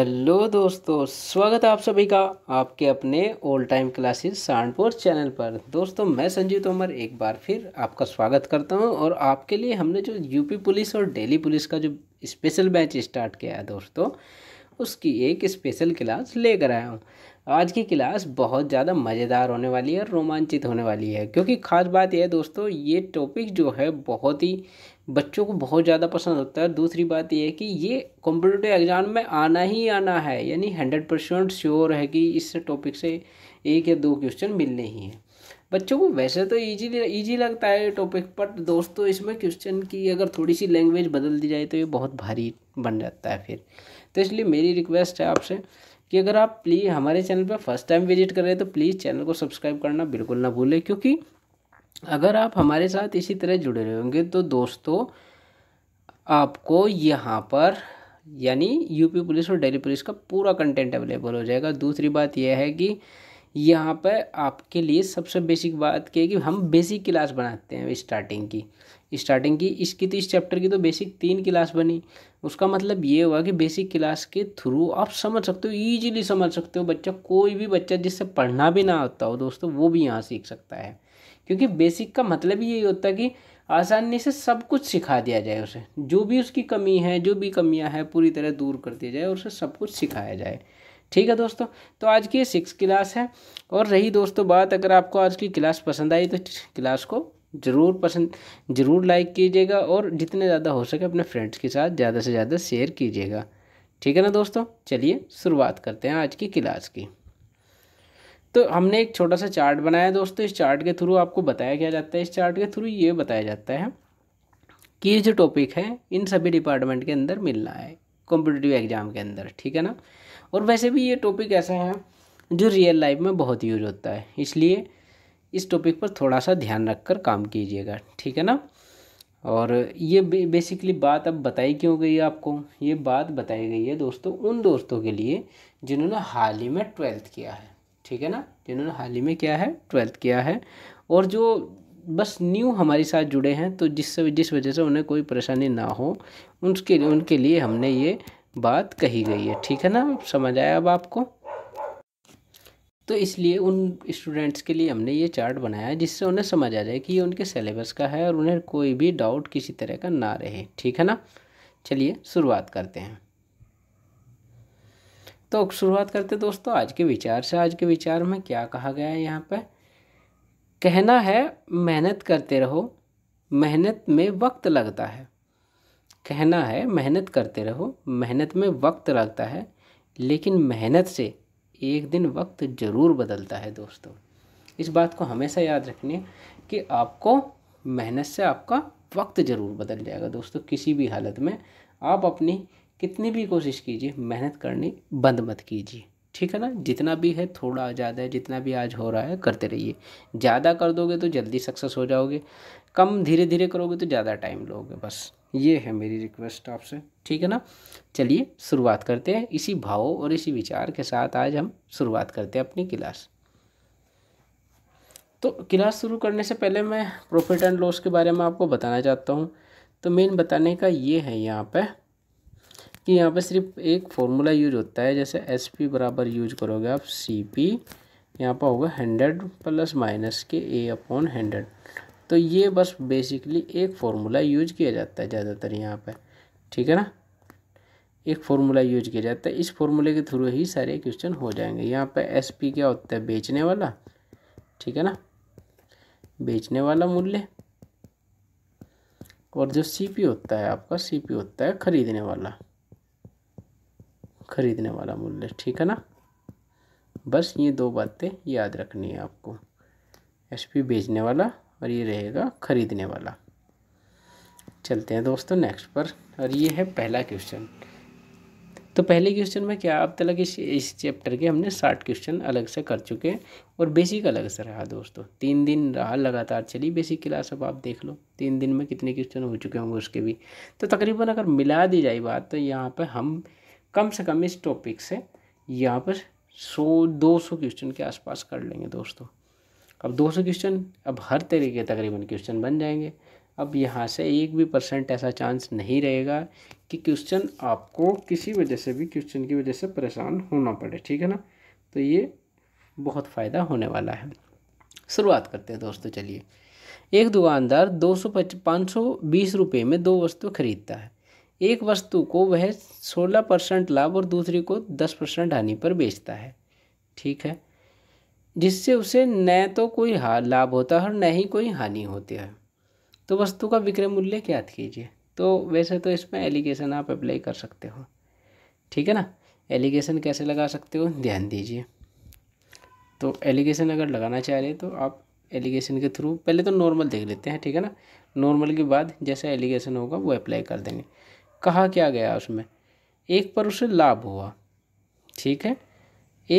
hello दोस्तों स्वागत है आप सभी का आपके अपने old time classes Saharanpur channel पर दोस्तों मैं संजीव तोमर एक बार फिर आपका स्वागत करता हूं और आपके लिए हमने जो यूपी पुलिस और दिल्ली पुलिस का जो स्पेशल बैच स्टार्ट किया है दोस्तों उसकी एक स्पेशल क्लास लेकर आया हूँ आज की क्लास बहुत ज़्यादा मज़ेदार होने वाली है रोमांचित होने वाली है क्योंकि खास बात यह है दोस्तों ये टॉपिक जो है बहुत ही बच्चों को बहुत ज़्यादा पसंद होता है दूसरी बात यह है कि ये कॉम्पिटेटिव एग्ज़ाम में आना ही आना है यानी हंड्रेड परसेंट श्योर है कि इस टॉपिक से एक या दो क्वेश्चन मिलने ही हैं बच्चों को वैसे तो ईजी इजी लगता है टॉपिक बट दोस्तों इसमें क्वेश्चन की अगर थोड़ी सी लैंग्वेज बदल दी जाए तो ये बहुत भारी बन जाता है फिर तो इसलिए मेरी रिक्वेस्ट है आपसे कि अगर आप प्लीज़ हमारे चैनल पर फर्स्ट टाइम विजिट कर रहे हैं तो प्लीज़ चैनल को सब्सक्राइब करना बिल्कुल ना भूलें क्योंकि अगर आप हमारे साथ इसी तरह जुड़े रहेंगे तो दोस्तों आपको यहाँ पर यानी यूपी पुलिस और दिल्ली पुलिस का पूरा कंटेंट अवेलेबल हो जाएगा दूसरी बात यह है कि यहाँ पर आपके लिए सबसे बेसिक बात यह है कि हम बेसिक क्लास बनाते हैं स्टार्टिंग की स्टार्टिंग की इसकी तो इस चैप्टर की तो बेसिक तीन क्लास बनी उसका मतलब ये हुआ कि बेसिक क्लास के थ्रू आप समझ सकते हो ईजिली समझ सकते हो बच्चा कोई भी बच्चा जिससे पढ़ना भी ना आता हो दोस्तों वो भी यहाँ सीख सकता है क्योंकि बेसिक का मतलब ही यही होता है कि आसानी से सब कुछ सिखा दिया जाए उसे जो भी उसकी कमी है जो भी कमियां हैं पूरी तरह दूर कर दिया जाए और उसे सब कुछ सिखाया जाए ठीक है दोस्तों तो आज की सिक्स क्लास है और रही दोस्तों बात अगर आपको आज की क्लास पसंद आई तो क्लास को ज़रूर पसंद ज़रूर लाइक कीजिएगा और जितने ज़्यादा हो सके अपने फ्रेंड्स के साथ ज़्यादा से ज़्यादा शेयर कीजिएगा ठीक है ना दोस्तों चलिए शुरुआत करते हैं आज की क्लास की तो हमने एक छोटा सा चार्ट बनाया दोस्तों इस चार्ट के थ्रू आपको बताया क्या जाता है इस चार्ट के थ्रू ये बताया जाता है कि जो टॉपिक है इन सभी डिपार्टमेंट के अंदर मिलना है कॉम्पिटिटिव एग्जाम के अंदर ठीक है ना और वैसे भी ये टॉपिक ऐसा है जो रियल लाइफ में बहुत यूज होता है इसलिए इस टॉपिक पर थोड़ा सा ध्यान रखकर काम कीजिएगा ठीक है ना और ये बेसिकली बात अब बताई क्यों गई आपको ये बात बताई गई है दोस्तों उन दोस्तों के लिए जिन्होंने हाल ही में ट्वेल्थ किया है ठीक है ना जिन्होंने हाल ही में क्या है ट्वेल्थ किया है और जो बस न्यू हमारे साथ जुड़े हैं तो जिससे जिस वजह से उन्हें कोई परेशानी ना हो उनके उनके लिए हमने ये बात कही गई है ठीक है ना समझ आया अब आपको तो इसलिए उन स्टूडेंट्स के लिए हमने ये चार्ट बनाया है जिससे उन्हें समझ आ जाए कि ये उनके सिलेबस का है और उन्हें कोई भी डाउट किसी तरह का ना रहे ठीक है ना चलिए शुरुआत करते हैं तो शुरुआत करते दोस्तों आज के विचार से आज के विचार में क्या कहा गया है यहाँ पर कहना है मेहनत करते रहो मेहनत में वक्त लगता है कहना है मेहनत करते रहो मेहनत में वक्त लगता है लेकिन मेहनत से एक दिन वक्त ज़रूर बदलता है दोस्तों इस बात को हमेशा याद रखनी है कि आपको मेहनत से आपका वक्त ज़रूर बदल जाएगा दोस्तों किसी भी हालत में आप अपनी कितनी भी कोशिश कीजिए मेहनत करनी बंद मत कीजिए ठीक है ना जितना भी है थोड़ा ज़्यादा है जितना भी आज हो रहा है करते रहिए ज़्यादा कर दोगे तो जल्दी सक्सेस हो जाओगे कम धीरे धीरे करोगे तो ज़्यादा टाइम लोगे बस ये है मेरी रिक्वेस्ट आपसे ठीक है ना चलिए शुरुआत करते हैं इसी भाव और इसी विचार के साथ आज हम शुरुआत करते हैं अपनी क्लास तो क्लास शुरू करने से पहले मैं प्रॉफिट एंड लॉस के बारे में आपको बताना चाहता हूँ तो मेन बताने का ये है यहाँ पर कि यहाँ पर सिर्फ एक फॉर्मूला यूज होता है जैसे एस पी बराबर यूज करोगे आप सी पी यहाँ पर होगा हंड्रेड प्लस माइनस के ए अपॉन हंड्रेड तो ये बस बेसिकली एक फार्मूला यूज किया जाता है ज़्यादातर यहाँ पर ठीक है ना एक फार्मूला यूज किया जाता है इस फॉर्मूले के थ्रू ही सारे क्वेश्चन हो जाएंगे यहाँ पर एस पी क्या होता है बेचने वाला ठीक है ना बेचने वाला मूल्य और जो सी पी होता है आपका सी पी होता है ख़रीदने वाला खरीदने वाला मूल्य ठीक है ना बस ये दो बातें याद रखनी है आपको एस पी बेचने वाला और ये रहेगा ख़रीदने वाला चलते हैं दोस्तों नेक्स्ट पर और ये है पहला क्वेश्चन तो पहले क्वेश्चन में क्या अब तक इस इस चैप्टर के हमने साठ क्वेश्चन अलग से कर चुके हैं और बेसिक अलग से रहा दोस्तों तीन दिन रहा लगातार चली बेसिक क्लास अब आप देख लो तीन दिन में कितने क्वेश्चन हो चुके होंगे उसके भी तो तकरीबन अगर मिला दी जाए बात तो यहाँ पर हम कम से कम इस टॉपिक से यहाँ पर सौ दो सौ क्वेश्चन के आसपास कर लेंगे दोस्तों अब दो सौ क्वेश्चन अब हर तरीके तकरीबन क्वेश्चन बन जाएंगे अब यहाँ से एक भी परसेंट ऐसा चांस नहीं रहेगा कि क्वेश्चन आपको किसी वजह से भी क्वेश्चन की वजह से परेशान होना पड़े ठीक है ना तो ये बहुत फ़ायदा होने वाला है शुरुआत करते हैं दोस्तों चलिए एक दुकानदार दो सौ पच पाँच सौ बीस रुपये में दो वस्तु खरीदता है एक वस्तु को वह सोलह परसेंट लाभ और दूसरी को दस परसेंट हानि पर बेचता है ठीक है जिससे उसे न तो कोई लाभ होता है और न ही कोई हानि होती है तो वस्तु का विक्रय मूल्य क्या कीजिए तो वैसे तो इसमें एलिगेशन आप अप्लाई कर सकते हो ठीक है ना एलिगेशन कैसे लगा सकते हो ध्यान दीजिए तो एलिगेशन अगर लगाना चाह रहे तो आप एलिगेशन के थ्रू पहले तो नॉर्मल देख लेते हैं ठीक है ना नॉर्मल के बाद जैसा एलिगेशन होगा वो अप्लाई कर देंगे कहा क्या गया उसमें एक पर उसे लाभ हुआ ठीक है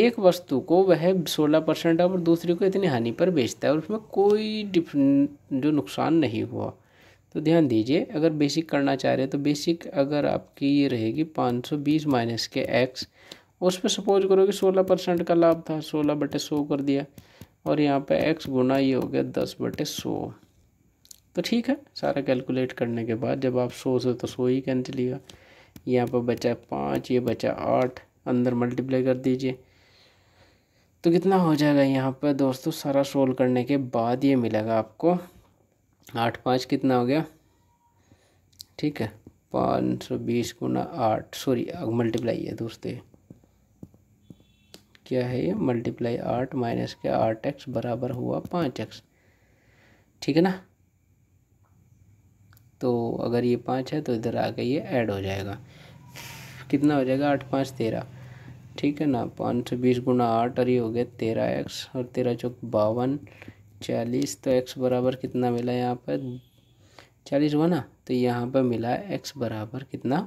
एक वस्तु को वह सोलह परसेंट और दूसरी को इतनी हानि पर बेचता है और उसमें कोई जो नुकसान नहीं हुआ तो ध्यान दीजिए अगर बेसिक करना चाह रहे हैं तो बेसिक अगर आपकी ये रहेगी पाँच सौ बीस माइनस के एक्स उस पर सपोज करो कि सोलह परसेंट का लाभ था सोलह बटे सौ कर दिया और यहाँ पे एक्स गुना ये हो गया दस बटे सौ तो ठीक है सारा कैलकुलेट करने के बाद जब आप सौ से तो सौ ही कैंसिल यहाँ पर बचा पाँच ये बचा आठ अंदर मल्टीप्लाई कर दीजिए तो कितना हो जाएगा यहाँ पर दोस्तों सारा सोल्व करने के बाद ये मिलेगा आपको आठ पाँच कितना हो गया ठीक है पाँच सौ बीस गुना आठ सॉरी मल्टीप्लाई है दोस्तों क्या है ये मल्टीप्लाई आठ माइनस के आठ एक्स बराबर हुआ पाँच एक्स ठीक है ना तो अगर ये पाँच है तो इधर आके ये ऐड हो जाएगा कितना हो जाएगा आठ पाँच तेरह ठीक है ना पाँच सौ बीस गुना आठ और ये हो गया तेरह एक्स और तेरह चौक बावन चालीस तो एक्स बराबर कितना मिला यहाँ पर चालीस हुआ ना तो यहाँ पर मिला एक्स बराबर कितना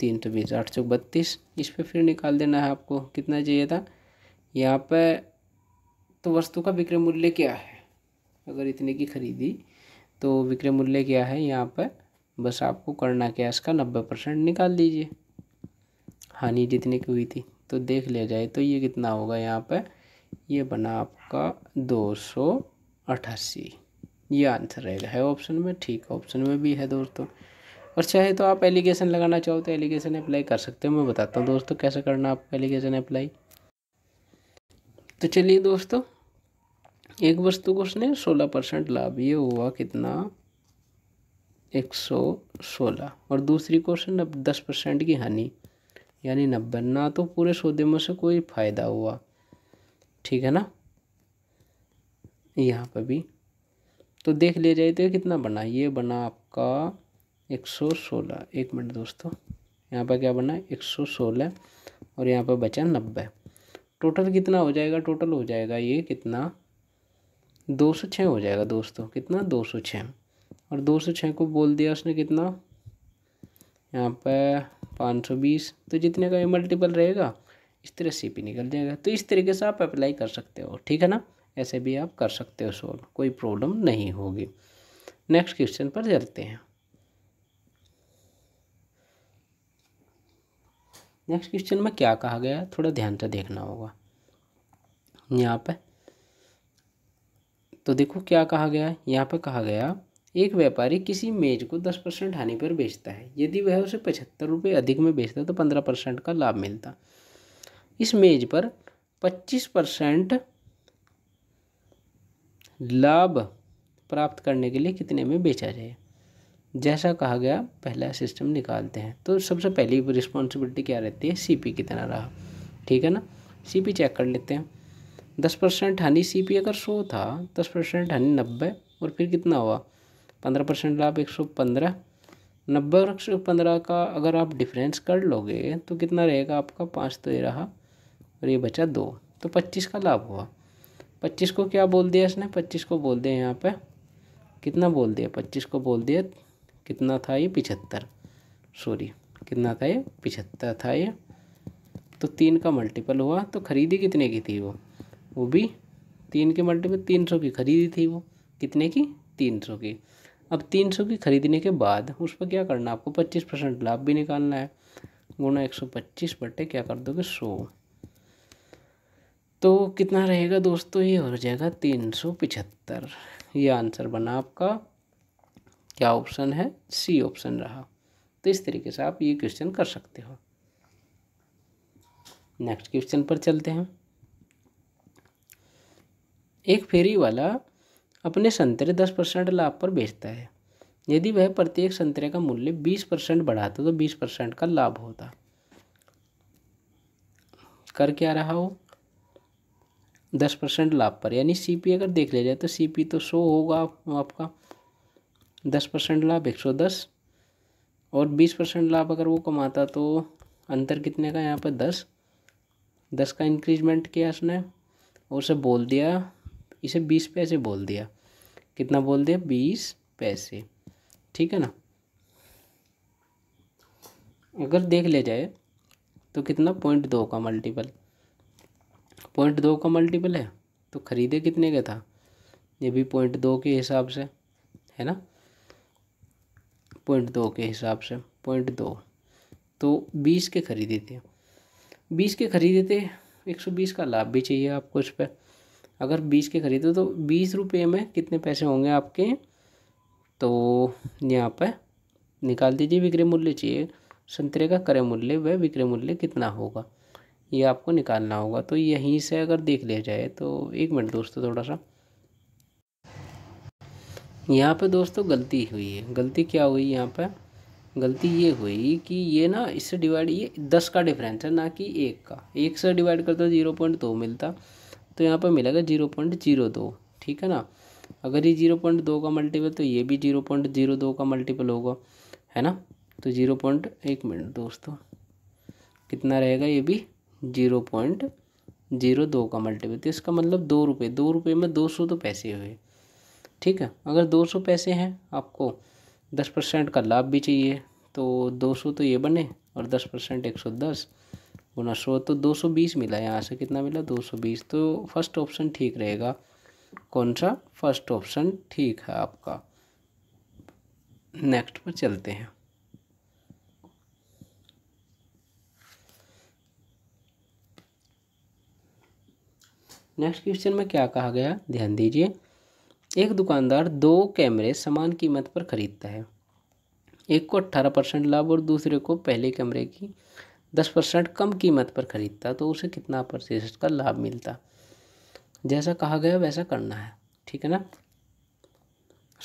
तीन सौ बीस आठ सौ बत्तीस इस पर फिर निकाल देना है आपको कितना चाहिए था यहाँ पर तो वस्तु का विक्रय मूल्य क्या है अगर इतने की खरीदी तो विक्रय मूल्य क्या है यहाँ पर बस आपको करना क्या इसका नब्बे परसेंट निकाल दीजिए हानि जितने की हुई थी तो देख लिया जाए तो ये कितना होगा यहाँ पर ये बना आपका दो सौ अठासी ये आंसर रहेगा है ऑप्शन में ठीक है ऑप्शन में भी है दोस्तों और चाहे तो आप एलिगेशन लगाना चाहो तो एलिगेशन अप्लाई कर सकते हो मैं बताता हूँ दोस्तों कैसे करना आपको एलिगेशन अप्लाई तो चलिए दोस्तों एक वस्तु को उसने सोलह परसेंट लाभ ये हुआ कितना एक सौ सोलह और दूसरी को उसने दस परसेंट की हानि यानी नब्बे ना तो पूरे सौदे में से कोई फ़ायदा हुआ ठीक है ना यहाँ पर भी तो देख लिया जाए तो कितना बना ये बना आपका एक सौ सोलह एक मिनट दोस्तों यहाँ पर क्या बना एक सौ सोलह और यहाँ पर बचा नब्बे टोटल कितना हो जाएगा टोटल हो जाएगा ये कितना दो सौ छः हो जाएगा दोस्तों कितना दो सौ छः और दो सौ छः को बोल दिया उसने कितना यहाँ पर पाँच सौ बीस तो जितने का ये मल्टीपल रहेगा इस तरह सी पी निकल जाएगा तो इस तरीके से आप अप्लाई कर सकते हो ठीक है ना ऐसे भी आप कर सकते हो सोल्व कोई प्रॉब्लम नहीं होगी नेक्स्ट क्वेश्चन पर चलते हैं नेक्स्ट क्वेश्चन में क्या कहा गया थोड़ा ध्यान से देखना होगा यहाँ पर तो देखो क्या कहा गया यहाँ पर कहा गया एक व्यापारी किसी मेज को दस परसेंट हानि पर बेचता है यदि वह उसे पचहत्तर रुपये अधिक में बेचता तो पंद्रह परसेंट का लाभ मिलता इस मेज पर पच्चीस परसेंट लाभ प्राप्त करने के लिए कितने में बेचा जाए जैसा कहा गया पहला सिस्टम निकालते हैं तो सबसे पहली रिस्पॉन्सिबिलिटी क्या रहती है सीपी कितना रहा ठीक है ना सीपी चेक कर लेते हैं दस परसेंट हनी सी पी अगर सौ था दस परसेंट हनी नब्बे और फिर कितना हुआ पंद्रह परसेंट लाभ एक सौ पंद्रह नब्बे और एक सौ पंद्रह का अगर आप डिफरेंस कर लोगे तो कितना रहेगा आपका पाँच तो ये रहा और ये बचा दो तो पच्चीस का लाभ हुआ पच्चीस को क्या बोल दिया इसने पच्चीस को बोल दिया यहाँ पे कितना बोल दिया पच्चीस को बोल दिया कितना था ये पिछहत्तर सॉरी कितना था ये पिछहत्तर था ये तो तीन का मल्टीपल हुआ तो खरीदी कितने की थी वो वो भी तीन के मल्टी में तीन सौ की खरीदी थी वो कितने की तीन सौ की अब तीन सौ की खरीदने के बाद उस पर क्या करना आपको पच्चीस परसेंट लाभ भी निकालना है गुणा एक सौ पच्चीस बटे क्या कर दोगे सौ तो कितना रहेगा दोस्तों ये हो जाएगा तीन सौ पिछहत्तर ये आंसर बना आपका क्या ऑप्शन है सी ऑप्शन रहा तो इस तरीके से आप ये क्वेश्चन कर सकते हो नेक्स्ट क्वेश्चन पर चलते हैं एक फेरी वाला अपने संतरे दस परसेंट लाभ पर बेचता है यदि वह प्रत्येक संतरे का मूल्य बीस परसेंट बढ़ाता तो बीस परसेंट का लाभ होता कर क्या रहा हो दस परसेंट लाभ पर यानी सी पी अगर देख लिया जाए तो सी पी तो सौ होगा आपका दस परसेंट लाभ एक सौ दस और बीस परसेंट लाभ अगर वो कमाता तो अंतर कितने का यहाँ पर दस दस का इंक्रीजमेंट किया उसने और उसे बोल दिया इसे बीस पैसे बोल दिया कितना बोल दिया बीस पैसे ठीक है ना अगर देख ले जाए तो कितना पॉइंट दो का मल्टीपल पॉइंट दो का मल्टीपल है तो ख़रीदे कितने का था ये भी पॉइंट दो के हिसाब से है ना पॉइंट दो के हिसाब से पॉइंट दो तो बीस के ख़रीदे थे बीस के ख़रीदे थे एक सौ बीस का लाभ भी चाहिए आपको इस पर अगर बीस के ख़रीदो तो बीस रुपये में कितने पैसे होंगे आपके तो यहाँ पर निकाल दीजिए विक्रय मूल्य चाहिए संतरे का क्रय मूल्य वह विक्रय मूल्य कितना होगा ये आपको निकालना होगा तो यहीं से अगर देख लिया जाए तो एक मिनट दोस्तों थोड़ा सा यहाँ पे दोस्तों गलती हुई है गलती क्या हुई यहाँ पे गलती ये हुई कि ये ना इससे डिवाइड ये दस का डिफरेंस है ना कि एक का एक से डिवाइड करते जीरो तो पॉइंट दो मिलता तो यहाँ पर मिलेगा जीरो पॉइंट जीरो दो ठीक है ना अगर ये जीरो पॉइंट दो का मल्टीपल तो ये भी जीरो पॉइंट जीरो दो का मल्टीपल होगा है ना तो जीरो पॉइंट एक मिनट दोस्तों कितना रहेगा ये भी जीरो पॉइंट जीरो दो का मल्टीपल तो इसका मतलब दो रुपये दो रुपये में दो सौ तो पैसे हुए ठीक है अगर दो सौ पैसे हैं आपको दस परसेंट का लाभ भी चाहिए तो दो सौ तो ये बने और दस परसेंट एक सौ दस गुना सौ तो 220 मिला यहाँ से कितना मिला 220 तो फर्स्ट ऑप्शन ठीक रहेगा कौन सा फर्स्ट ऑप्शन ठीक है आपका नेक्स्ट पर चलते हैं नेक्स्ट क्वेश्चन में क्या कहा गया ध्यान दीजिए एक दुकानदार दो कैमरे समान कीमत पर खरीदता है एक को अट्ठारह परसेंट लाभ और दूसरे को पहले कैमरे की दस परसेंट कम कीमत पर ख़रीदता तो उसे कितना परचेज का लाभ मिलता जैसा कहा गया वैसा करना है ठीक है ना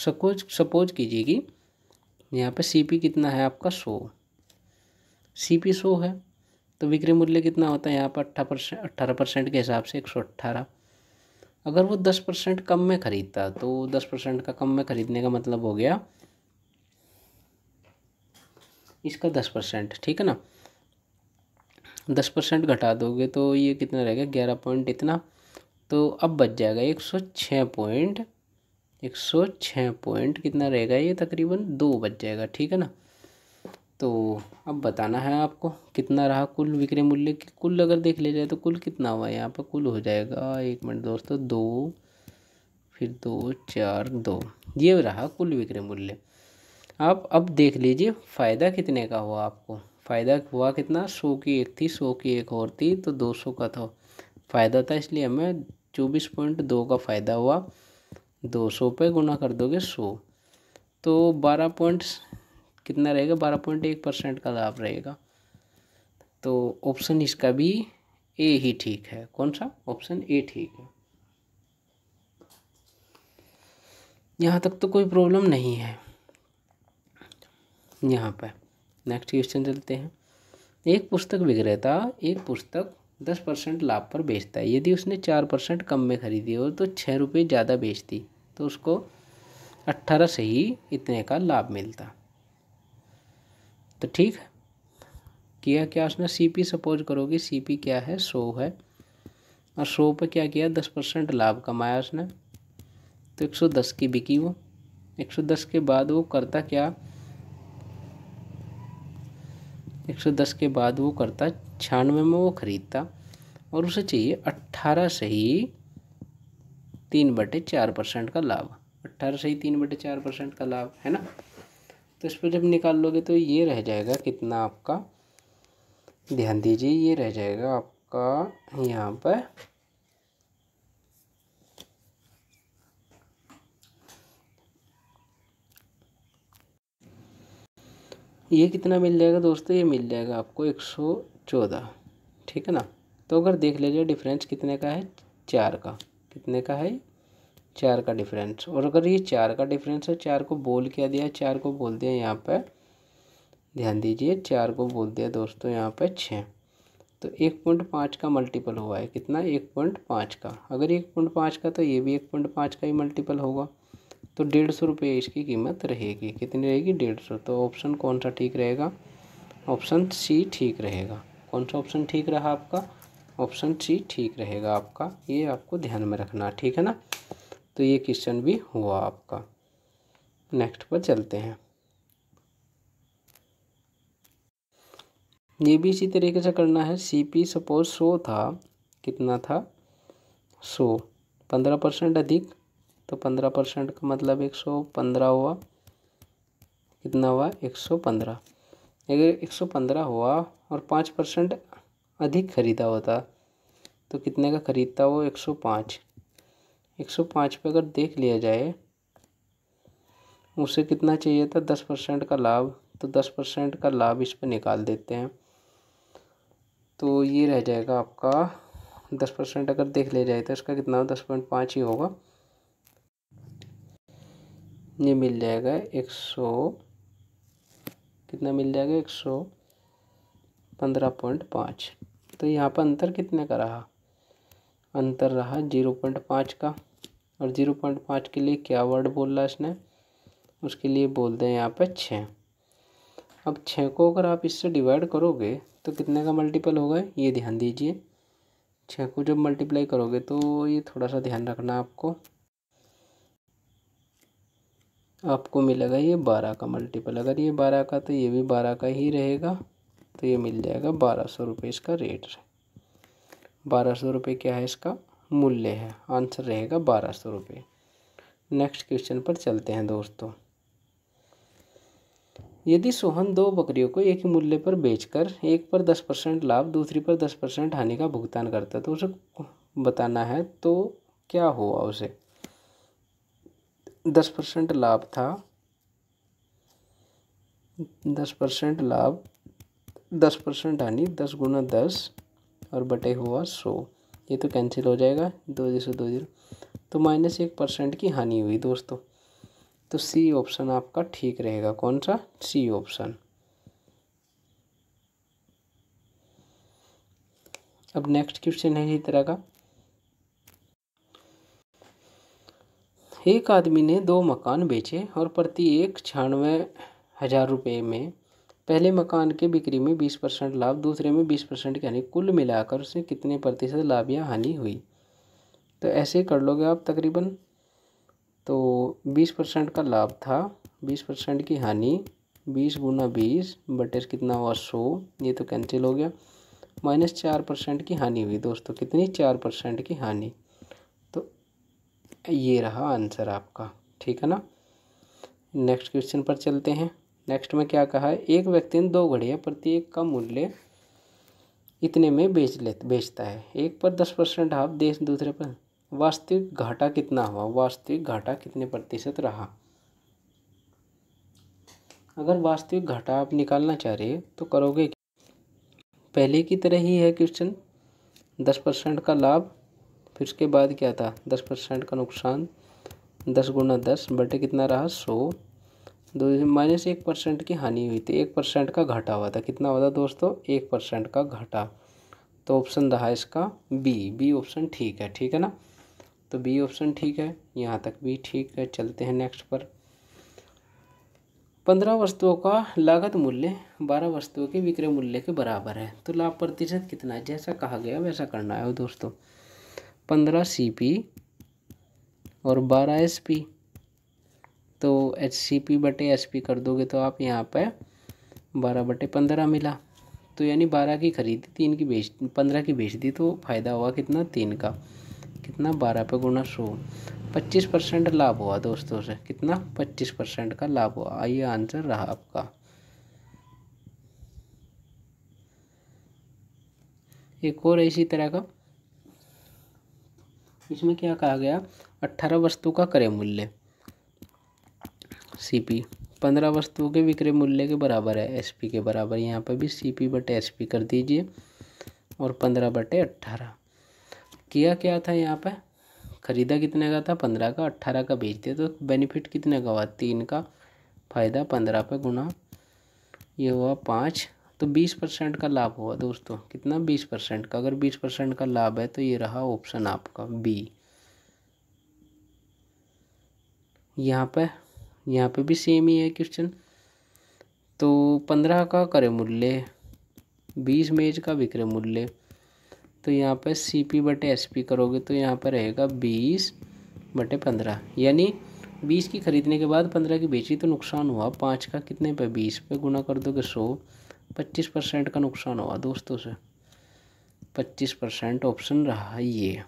सपोज सपोज कीजिए कि यहाँ पर सीपी कितना है आपका सौ सीपी सौ है तो विक्रय मूल्य कितना होता है यहाँ पर अट्ठा परसेंट अट्ठारह परसेंट के हिसाब से एक सौ अट्ठारह अगर वो दस परसेंट कम में ख़रीदता तो दस परसेंट का कम में ख़रीदने का मतलब हो गया इसका दस परसेंट ठीक है ना दस परसेंट घटा दोगे तो ये कितना रहेगा ग्यारह पॉइंट इतना तो अब बच जाएगा एक सौ छः पॉइंट एक सौ छः पॉइंट कितना रहेगा ये तकरीबन दो बच जाएगा ठीक है ना तो अब बताना है आपको कितना रहा कुल विक्रय मूल्य कुल अगर देख लिया जाए तो कुल कितना हुआ यहाँ पर कुल हो जाएगा एक मिनट दोस्तों तो दो फिर दो चार दो ये रहा कुल विक्रय मूल्य आप अब देख लीजिए फ़ायदा कितने का हुआ आपको फ़ायदा हुआ कितना सौ की एक थी सौ की एक और थी तो दो सौ का था फ़ायदा था इसलिए हमें चौबीस पॉइंट दो का फ़ायदा हुआ दो सौ पे गुना कर दोगे सौ तो बारह पॉइंट कितना रहेगा बारह पॉइंट एक परसेंट का लाभ रहेगा तो ऑप्शन इसका भी ए ही ठीक है कौन सा ऑप्शन ए ठीक है यहाँ तक तो कोई प्रॉब्लम नहीं है यहाँ पर नेक्स्ट क्वेश्चन चलते हैं एक पुस्तक विक्रेता एक पुस्तक दस परसेंट लाभ पर बेचता है यदि उसने चार परसेंट कम में खरीदी हो तो छः रुपये ज़्यादा बेचती तो उसको अट्ठारह से ही इतने का लाभ मिलता तो ठीक है किया क्या उसने सीपी सपोज करो कि सीपी क्या है सौ है और सौ पर क्या किया दस परसेंट लाभ कमाया उसने तो एक सौ दस की बिकी वो एक सौ दस के बाद वो करता क्या 110 के बाद वो करता छियानवे में वो ख़रीदता और उसे चाहिए अट्ठारह से ही तीन बटे चार परसेंट का लाभ अट्ठारह से ही तीन बटे चार परसेंट का लाभ है ना तो इस पर जब निकाल लोगे तो ये रह जाएगा कितना आपका ध्यान दीजिए ये रह जाएगा आपका यहाँ पर ये कितना मिल जाएगा दोस्तों ये मिल जाएगा आपको एक सौ चौदह ठीक है ना तो अगर देख लीजिए डिफरेंस कितने का है चार का कितने का है चार का डिफरेंस और अगर ये चार का डिफरेंस है चार को बोल क्या दिया चार को बोल दिया यहाँ पर ध्यान दीजिए चार को बोल दिया दोस्तों यहाँ पर छः तो एक पॉइंट पाँच का मल्टीपल हुआ है कितना एक पॉइंट पाँच का अगर एक पॉइंट पाँच का तो ये भी एक पॉइंट पाँच का ही मल्टीपल होगा तो डेढ़ सौ रुपये इसकी कीमत रहेगी कितनी रहेगी डेढ़ सौ तो ऑप्शन कौन सा ठीक रहेगा ऑप्शन सी ठीक रहेगा कौन सा ऑप्शन ठीक रहा आपका ऑप्शन सी ठीक रहेगा आपका ये आपको ध्यान में रखना ठीक है ना तो ये क्वेश्चन भी हुआ आपका नेक्स्ट पर चलते हैं ये भी इसी तरीके से करना है सी पी सपोज सो था कितना था सो पंद्रह परसेंट अधिक तो पंद्रह परसेंट का मतलब एक सौ पंद्रह हुआ कितना हुआ एक सौ पंद्रह अगर एक सौ पंद्रह हुआ और पाँच परसेंट अधिक खरीदा होता तो कितने का ख़रीदता वो एक सौ पाँच एक सौ पाँच पर अगर देख लिया जाए उसे कितना चाहिए था दस परसेंट का लाभ तो दस परसेंट का लाभ इस पर निकाल देते हैं तो ये रह जाएगा आपका दस परसेंट अगर देख लिया जाए तो इसका कितना दस पॉइंट पाँच ही होगा ये मिल जाएगा एक सौ कितना मिल जाएगा एक सौ पंद्रह पॉइंट पाँच तो यहाँ पर अंतर कितने का रहा अंतर रहा जीरो पॉइंट पाँच का और जीरो पॉइंट पाँच के लिए क्या वर्ड बोल रहा इसने उसके लिए बोल दें यहाँ पर छः अब छः को अगर आप इससे डिवाइड करोगे तो कितने का मल्टीपल होगा ये ध्यान दीजिए छः को जब मल्टीप्लाई करोगे तो ये थोड़ा सा ध्यान रखना आपको आपको मिलेगा ये बारह का मल्टीपल अगर ये बारह का तो ये भी बारह का ही रहेगा तो ये मिल जाएगा बारह सौ रुपये इसका रेट बारह सौ रुपये क्या है इसका मूल्य है आंसर रहेगा बारह सौ रुपये नेक्स्ट क्वेश्चन पर चलते हैं दोस्तों यदि सोहन दो बकरियों को एक ही मूल्य पर बेचकर एक पर दस परसेंट लाभ दूसरी पर दस परसेंट हानि का भुगतान करता है तो उसे बताना है तो क्या हुआ उसे दस परसेंट लाभ था दस परसेंट लाभ दस परसेंट यानी दस गुना दस और बटे हुआ सौ ये तो कैंसिल हो जाएगा दो जीरो दो जीरो तो माइनस एक परसेंट की हानि हुई दोस्तों तो सी ऑप्शन आपका ठीक रहेगा कौन सा सी ऑप्शन अब नेक्स्ट क्वेश्चन है इसी तरह का एक आदमी ने दो मकान बेचे और प्रति एक छियानवे हज़ार रुपये में पहले मकान के बिक्री में बीस परसेंट लाभ दूसरे में बीस परसेंट की हानि कुल मिलाकर उसे कितने प्रतिशत लाभ या हानि हुई तो ऐसे कर लोगे आप तकरीबन तो बीस परसेंट का लाभ था बीस परसेंट की हानि बीस गुना बीस बटे कितना हुआ सौ ये तो कैंसिल हो गया माइनस चार परसेंट की हानि हुई दोस्तों कितनी चार परसेंट की हानि ये रहा आंसर आपका ठीक है ना नेक्स्ट क्वेश्चन पर चलते हैं नेक्स्ट में क्या कहा है एक व्यक्ति ने दो घड़ियाँ प्रत्येक का मूल्य इतने में बेच ले बेचता है एक पर दस परसेंट हाफ देश दूसरे पर वास्तविक घाटा कितना हुआ वास्तविक घाटा कितने प्रतिशत रहा अगर वास्तविक घाटा आप निकालना चाह रहे तो करोगे पहले की तरह ही है क्वेश्चन दस परसेंट का लाभ फिर उसके बाद क्या था दस परसेंट का नुकसान दस गुना दस बटे कितना रहा सौ दो माइनस एक परसेंट की हानि हुई थी एक परसेंट का घाटा हुआ था कितना हुआ था दोस्तों एक परसेंट का घाटा तो ऑप्शन रहा इसका बी बी ऑप्शन ठीक है ठीक है ना तो बी ऑप्शन ठीक है यहाँ तक भी ठीक है चलते हैं नेक्स्ट पर पंद्रह वस्तुओं का लागत मूल्य बारह वस्तुओं के विक्रय मूल्य के बराबर है तो लाभ प्रतिशत कितना है जैसा कहा गया वैसा करना है दोस्तों पंद्रह सी पी और बारह एस पी तो एच सी पी बटे एस पी कर दोगे तो आप यहाँ पर बारह बटे पंद्रह मिला तो यानी बारह की खरीदी तीन की बेच पंद्रह की बेच दी तो फ़ायदा हुआ कितना तीन का कितना बारह पे गुना सौ पच्चीस परसेंट लाभ हुआ दोस्तों से कितना पच्चीस परसेंट का लाभ हुआ आइए आंसर रहा आपका एक और इसी तरह का इसमें क्या कहा गया अट्ठारह वस्तु का क्रय मूल्य सी पी पंद्रह वस्तुओं के विक्रय मूल्य के बराबर है एस पी के बराबर यहाँ पर भी सी पी बटे एस पी कर दीजिए और पंद्रह बटे अट्ठारह किया क्या था यहाँ पर खरीदा कितने का था पंद्रह का अट्ठारह का बेच दिया तो बेनिफिट कितने का हुआ तीन का फ़ायदा पंद्रह पे गुना ये हुआ पाँच तो बीस परसेंट का लाभ हुआ दोस्तों कितना बीस परसेंट का अगर बीस परसेंट का लाभ है तो ये रहा ऑप्शन आपका बी यहाँ पे यहाँ पे भी सेम ही है क्वेश्चन तो पंद्रह का करे मूल्य बीस मेज का विक्रय मूल्य तो यहाँ पर सी पी बटे एस पी करोगे तो यहाँ पर रहेगा बीस बटे पंद्रह यानी बीस की खरीदने के बाद पंद्रह की बेची तो नुकसान हुआ पाँच का कितने पे बीस पे गुना कर दोगे सौ पच्चीस परसेंट का नुकसान हुआ दोस्तों से पच्चीस परसेंट ऑप्शन रहा ये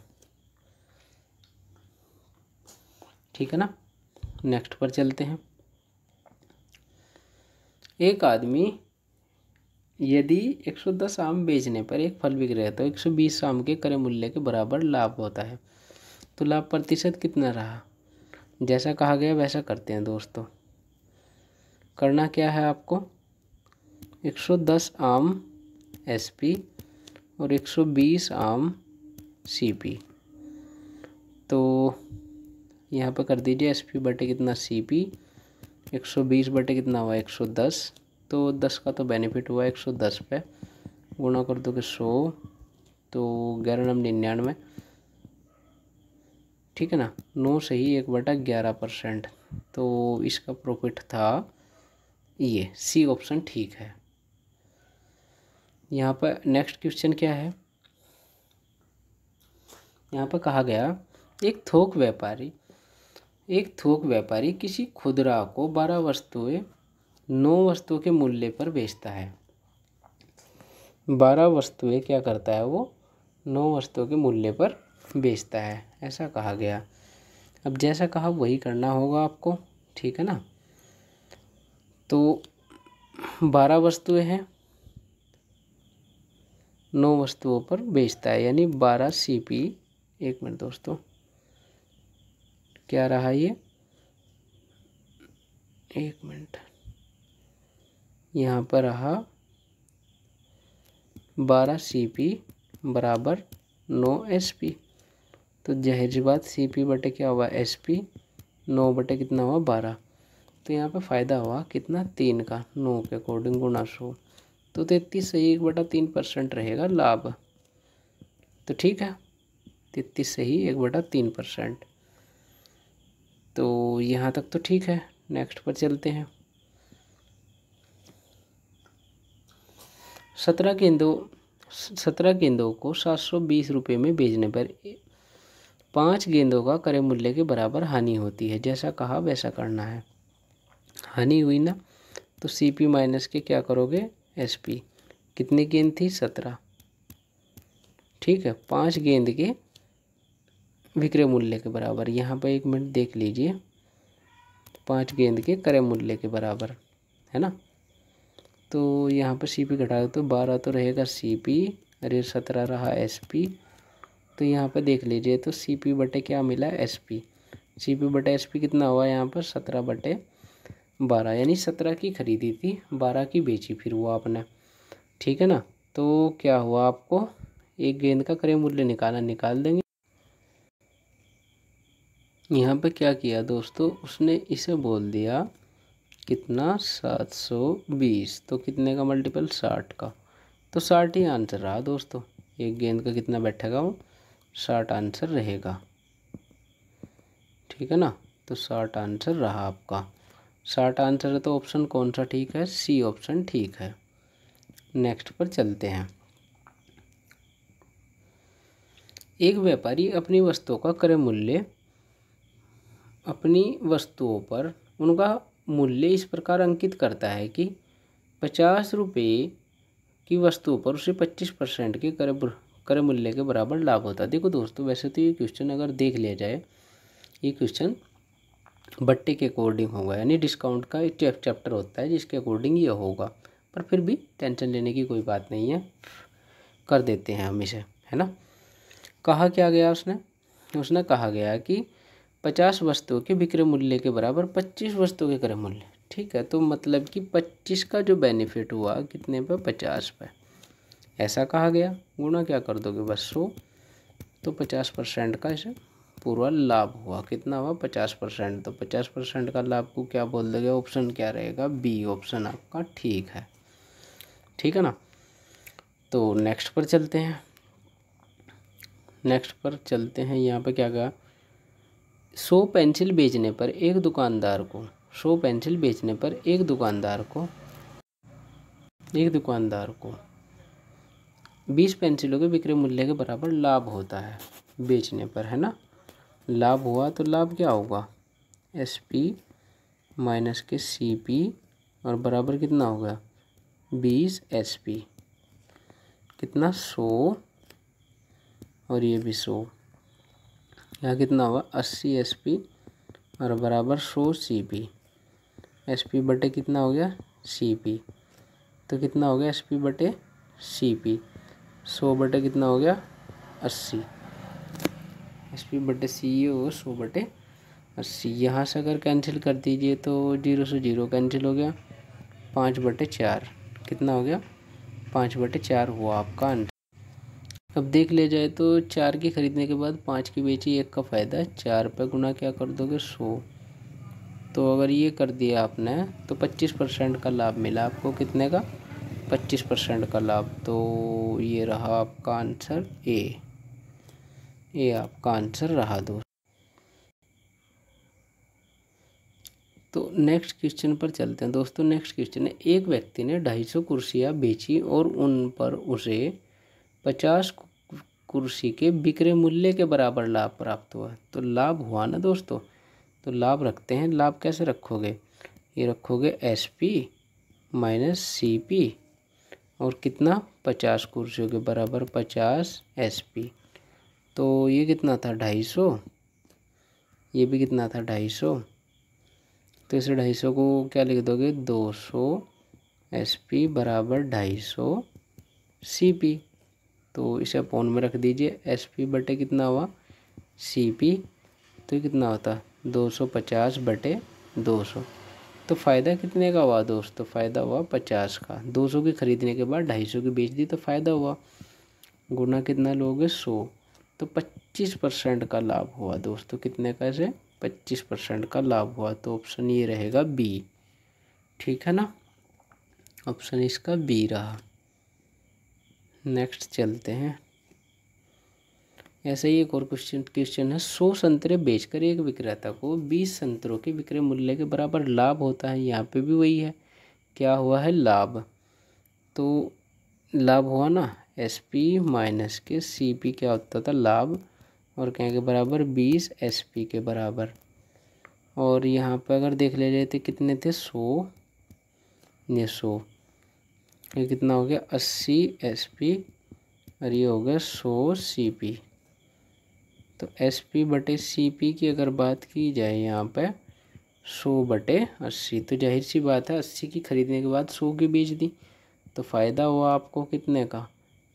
ठीक है ना नेक्स्ट पर चलते हैं एक आदमी यदि एक सौ दस आम बेचने पर एक फल बिक तो एक सौ बीस आम के करे मूल्य के बराबर लाभ होता है तो लाभ प्रतिशत कितना रहा जैसा कहा गया वैसा करते हैं दोस्तों करना क्या है आपको 110 आम एसपी और 120 आम सीपी तो यहाँ पर कर दीजिए एसपी बटे कितना सीपी 120 बटे कितना हुआ 110 तो 10 का तो बेनिफिट हुआ 110 पे गुणा कर कि 100 तो ग्यारह नम निन्यानवे ठीक है ना नौ से ही एक बटा ग्यारह परसेंट तो इसका प्रॉफिट था ये सी ऑप्शन ठीक है यहाँ पर नेक्स्ट क्वेश्चन क्या है यहाँ पर कहा गया एक थोक व्यापारी एक थोक व्यापारी किसी खुदरा को बारह वस्तुएं नौ वस्तुओं के मूल्य पर बेचता है बारह वस्तुएं क्या करता है वो नौ वस्तुओं के मूल्य पर बेचता है ऐसा कहा गया अब जैसा कहा वही करना होगा आपको ठीक है ना तो बारह वस्तुएं हैं नौ वस्तुओं पर बेचता है यानी बारह सी पी एक मिनट दोस्तों क्या रहा ये एक मिनट यहाँ पर रहा बारह सी पी बराबर नौ एस पी तो जाहिर सी बात सी पी बटे क्या हुआ एस पी नौ बटे कितना हुआ बारह तो यहाँ पे फ़ायदा हुआ कितना तीन का नौ के अकॉर्डिंग गुना सौ तो तैतीस तो से एक बटा तीन परसेंट रहेगा लाभ तो ठीक है तैतीस तो से ही एक बटा तीन परसेंट तो यहाँ तक तो ठीक है नेक्स्ट पर चलते हैं सत्रह गेंदों सत्रह गेंदों को सात सौ बीस रुपये में बेचने पर पाँच गेंदों का करे मूल्य के बराबर हानि होती है जैसा कहा वैसा करना है हानि हुई ना तो सी पी माइनस के क्या करोगे एसपी कितनी गेंद थी सत्रह ठीक है पांच गेंद के विक्रय मूल्य के बराबर यहाँ पर एक मिनट देख लीजिए पांच गेंद के क्रय मूल्य के बराबर है ना तो यहाँ पर सी पी घटा तो बारह तो रहेगा सी पी अरे सत्रह रहा एस पी तो यहाँ पर देख लीजिए तो सी पी बटे क्या मिला एस पी सी पी बटे एस पी कितना हुआ यहाँ पर सत्रह बटे बारह यानी सत्रह की ख़रीदी थी बारह की बेची फिर वो आपने ठीक है ना तो क्या हुआ आपको एक गेंद का क्रय मूल्य निकाला निकाल देंगे यहाँ पे क्या किया दोस्तों उसने इसे बोल दिया कितना सात सौ बीस तो कितने का मल्टीपल साठ का तो साठ ही आंसर रहा दोस्तों एक गेंद का कितना बैठेगा वो साठ आंसर रहेगा ठीक है ना तो साठ आंसर रहा आपका शॉर्ट आंसर है तो ऑप्शन कौन सा ठीक है सी ऑप्शन ठीक है नेक्स्ट पर चलते हैं एक व्यापारी अपनी वस्तुओं का क्रय मूल्य अपनी वस्तुओं पर उनका मूल्य इस प्रकार अंकित करता है कि पचास रुपये की वस्तुओं पर उसे पच्चीस परसेंट के क्रय क्रय मूल्य के बराबर लाभ होता है देखो दोस्तों वैसे तो ये क्वेश्चन अगर देख लिया जाए ये क्वेश्चन बट्टे के अकॉर्डिंग होगा यानी डिस्काउंट का एक चैप्टर होता है जिसके अकॉर्डिंग ये होगा पर फिर भी टेंशन लेने की कोई बात नहीं है कर देते हैं हम इसे है ना कहा क्या गया उसने उसने कहा गया कि पचास वस्तुओं के विक्रय मूल्य के बराबर पच्चीस वस्तुओं के क्रय मूल्य ठीक है तो मतलब कि पच्चीस का जो बेनिफिट हुआ कितने पे पचास पे ऐसा कहा गया गुणा क्या कर दोगे बस सौ तो पचास परसेंट का इसे पूरा लाभ हुआ कितना हुआ पचास परसेंट तो पचास परसेंट का लाभ को क्या बोल देंगे ऑप्शन क्या रहेगा बी ऑप्शन आपका ठीक है ठीक है ना तो नेक्स्ट पर चलते हैं नेक्स्ट पर चलते हैं यहाँ पे क्या कहा सौ पेंसिल बेचने पर एक दुकानदार को सौ पेंसिल बेचने पर एक दुकानदार को एक दुकानदार को बीस पेंसिलों के बिक्री मूल्य के बराबर लाभ होता है बेचने पर है ना लाभ हुआ तो लाभ क्या होगा एस पी माइनस के सी पी और बराबर कितना हो गया बीस एस पी कितना सौ और ये भी सौ यहाँ कितना होगा अस्सी एस पी और बराबर सौ सी पी एस पी बटे कितना हो गया सी पी तो कितना हो गया एस पी बटे सी पी सौ बटे कितना हो गया अस्सी एस पी बटे सी ए और सो बटे और सी e यहाँ से अगर कैंसिल कर दीजिए तो जीरो से जीरो कैंसिल हो गया पाँच बटे चार कितना हो गया पाँच बटे चार हुआ आपका आंसर अब देख ले जाए तो चार की ख़रीदने के बाद पाँच की बेची एक का फ़ायदा चार पे गुना क्या कर दोगे सौ तो अगर ये कर दिया आपने तो पच्चीस परसेंट का लाभ मिला आपको कितने का पच्चीस परसेंट का लाभ तो ये रहा आपका आंसर ए ये आपका आंसर रहा दोस्त तो नेक्स्ट क्वेश्चन पर चलते हैं दोस्तों नेक्स्ट क्वेश्चन है एक व्यक्ति ने ढाई सौ कुर्सियाँ बेची और उन पर उसे पचास कुर्सी के बिक्रे मूल्य के बराबर लाभ प्राप्त हुआ तो लाभ हुआ ना दोस्तों तो लाभ रखते हैं लाभ कैसे रखोगे ये रखोगे S P minus C P और कितना पचास कुर्सियों के बराबर पचास एस पी तो ये कितना था ढाई सौ ये भी कितना था ढाई सौ तो इस ढाई सौ को क्या लिख दोगे दो सौ एस पी बराबर ढाई सौ सी पी तो इसे फोन में रख दीजिए एस पी बटे कितना हुआ सी पी तो कितना होता दो सौ पचास बटे दो सौ तो फ़ायदा कितने का हुआ दोस्तों फ़ायदा हुआ पचास का दो सौ की ख़रीदने के बाद ढाई सौ की बेच दी तो फ़ायदा हुआ गुना कितना लोगे सौ तो 25 परसेंट का लाभ हुआ दोस्तों कितने का इसे 25 परसेंट का लाभ हुआ तो ऑप्शन ये रहेगा बी ठीक है ना ऑप्शन इसका बी रहा नेक्स्ट चलते हैं ऐसे ही एक और क्वेश्चन क्वेश्चन है सौ संतरे बेचकर एक विक्रेता को बीस संतरों के विक्रय मूल्य के बराबर लाभ होता है यहाँ पे भी वही है क्या हुआ है लाभ तो लाभ हुआ ना एस पी माइनस के सी पी क्या होता था लाभ और क्या के बराबर बीस एस पी के बराबर और यहाँ पर अगर देख ले लेते कितने थे सौ ये सौ ये कितना हो गया अस्सी एस पी और ये हो गया सौ सी पी तो एस पी बटे सी पी की अगर बात की जाए यहाँ पर सौ बटे अस्सी तो जाहिर सी बात है अस्सी की ख़रीदने के बाद सौ की बेच दी तो फ़ायदा हुआ आपको कितने का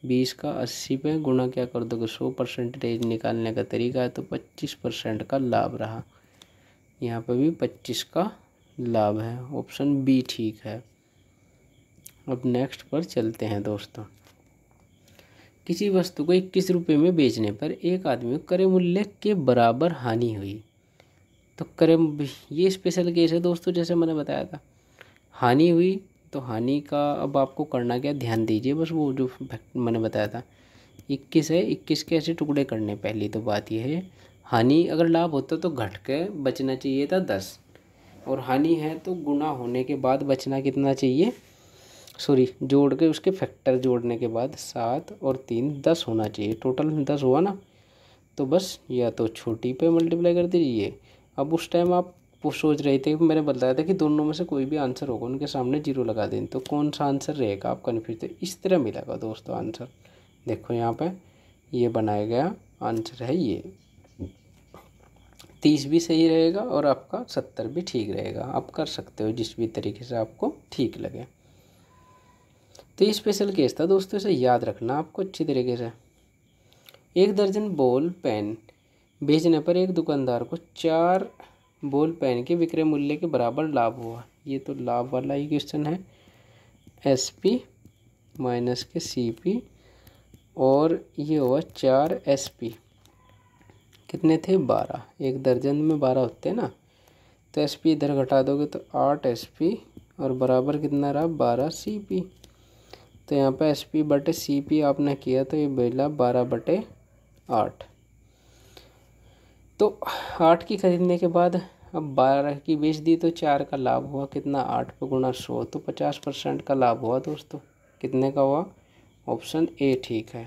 बीस का अस्सी पे गुणा क्या कर दोगे सौ परसेंटेज निकालने का तरीका है तो पच्चीस परसेंट का लाभ रहा यहाँ पर भी पच्चीस का लाभ है ऑप्शन बी ठीक है अब नेक्स्ट पर चलते हैं दोस्तों किसी वस्तु को इक्कीस रुपये में बेचने पर एक आदमी को करे मूल्य के बराबर हानि हुई तो करे ये स्पेशल केस है दोस्तों जैसे मैंने बताया था हानि हुई तो हानि का अब आपको करना क्या ध्यान दीजिए बस वो जो मैंने बताया था इक्कीस है इक्कीस के ऐसे टुकड़े करने पहली तो बात यह है हानि अगर लाभ होता तो घट के बचना चाहिए था दस और हानि है तो गुना होने के बाद बचना कितना चाहिए सॉरी जोड़ के उसके फैक्टर जोड़ने के बाद सात और तीन दस होना चाहिए टोटल दस हुआ ना तो बस या तो छोटी पे मल्टीप्लाई कर दीजिए अब उस टाइम आप वो सोच रहे थे कि मैंने बताया था कि दोनों में से कोई भी आंसर होगा उनके सामने जीरो लगा दें तो कौन सा आंसर रहेगा आप कन्फ्यूज थे इस तरह मिलेगा दोस्तों आंसर देखो यहाँ पर ये बनाया गया आंसर है ये तीस भी सही रहेगा और आपका सत्तर भी ठीक रहेगा आप कर सकते हो जिस भी तरीके से आपको ठीक लगे तो ये स्पेशल केस था दोस्तों इसे याद रखना आपको अच्छी तरीके से एक दर्जन बॉल पेन भेजने पर एक दुकानदार को चार बोल पेन के विक्रय मूल्य के बराबर लाभ हुआ ये तो लाभ वाला ही क्वेश्चन है एस पी माइनस के सी पी और ये हुआ चार एस पी कितने थे बारह एक दर्जन में बारह होते हैं ना तो एस पी इधर घटा दोगे तो आठ एस पी और बराबर कितना रहा बारह सी पी तो यहाँ पर एस पी बटे सी पी आपने किया तो ये बेला बारह बटे आठ तो आठ की ख़रीदने के बाद अब बारह की बेच दी तो चार का लाभ हुआ कितना आठ पे गुणा सौ तो पचास परसेंट का लाभ हुआ दोस्तों कितने का हुआ ऑप्शन ए ठीक है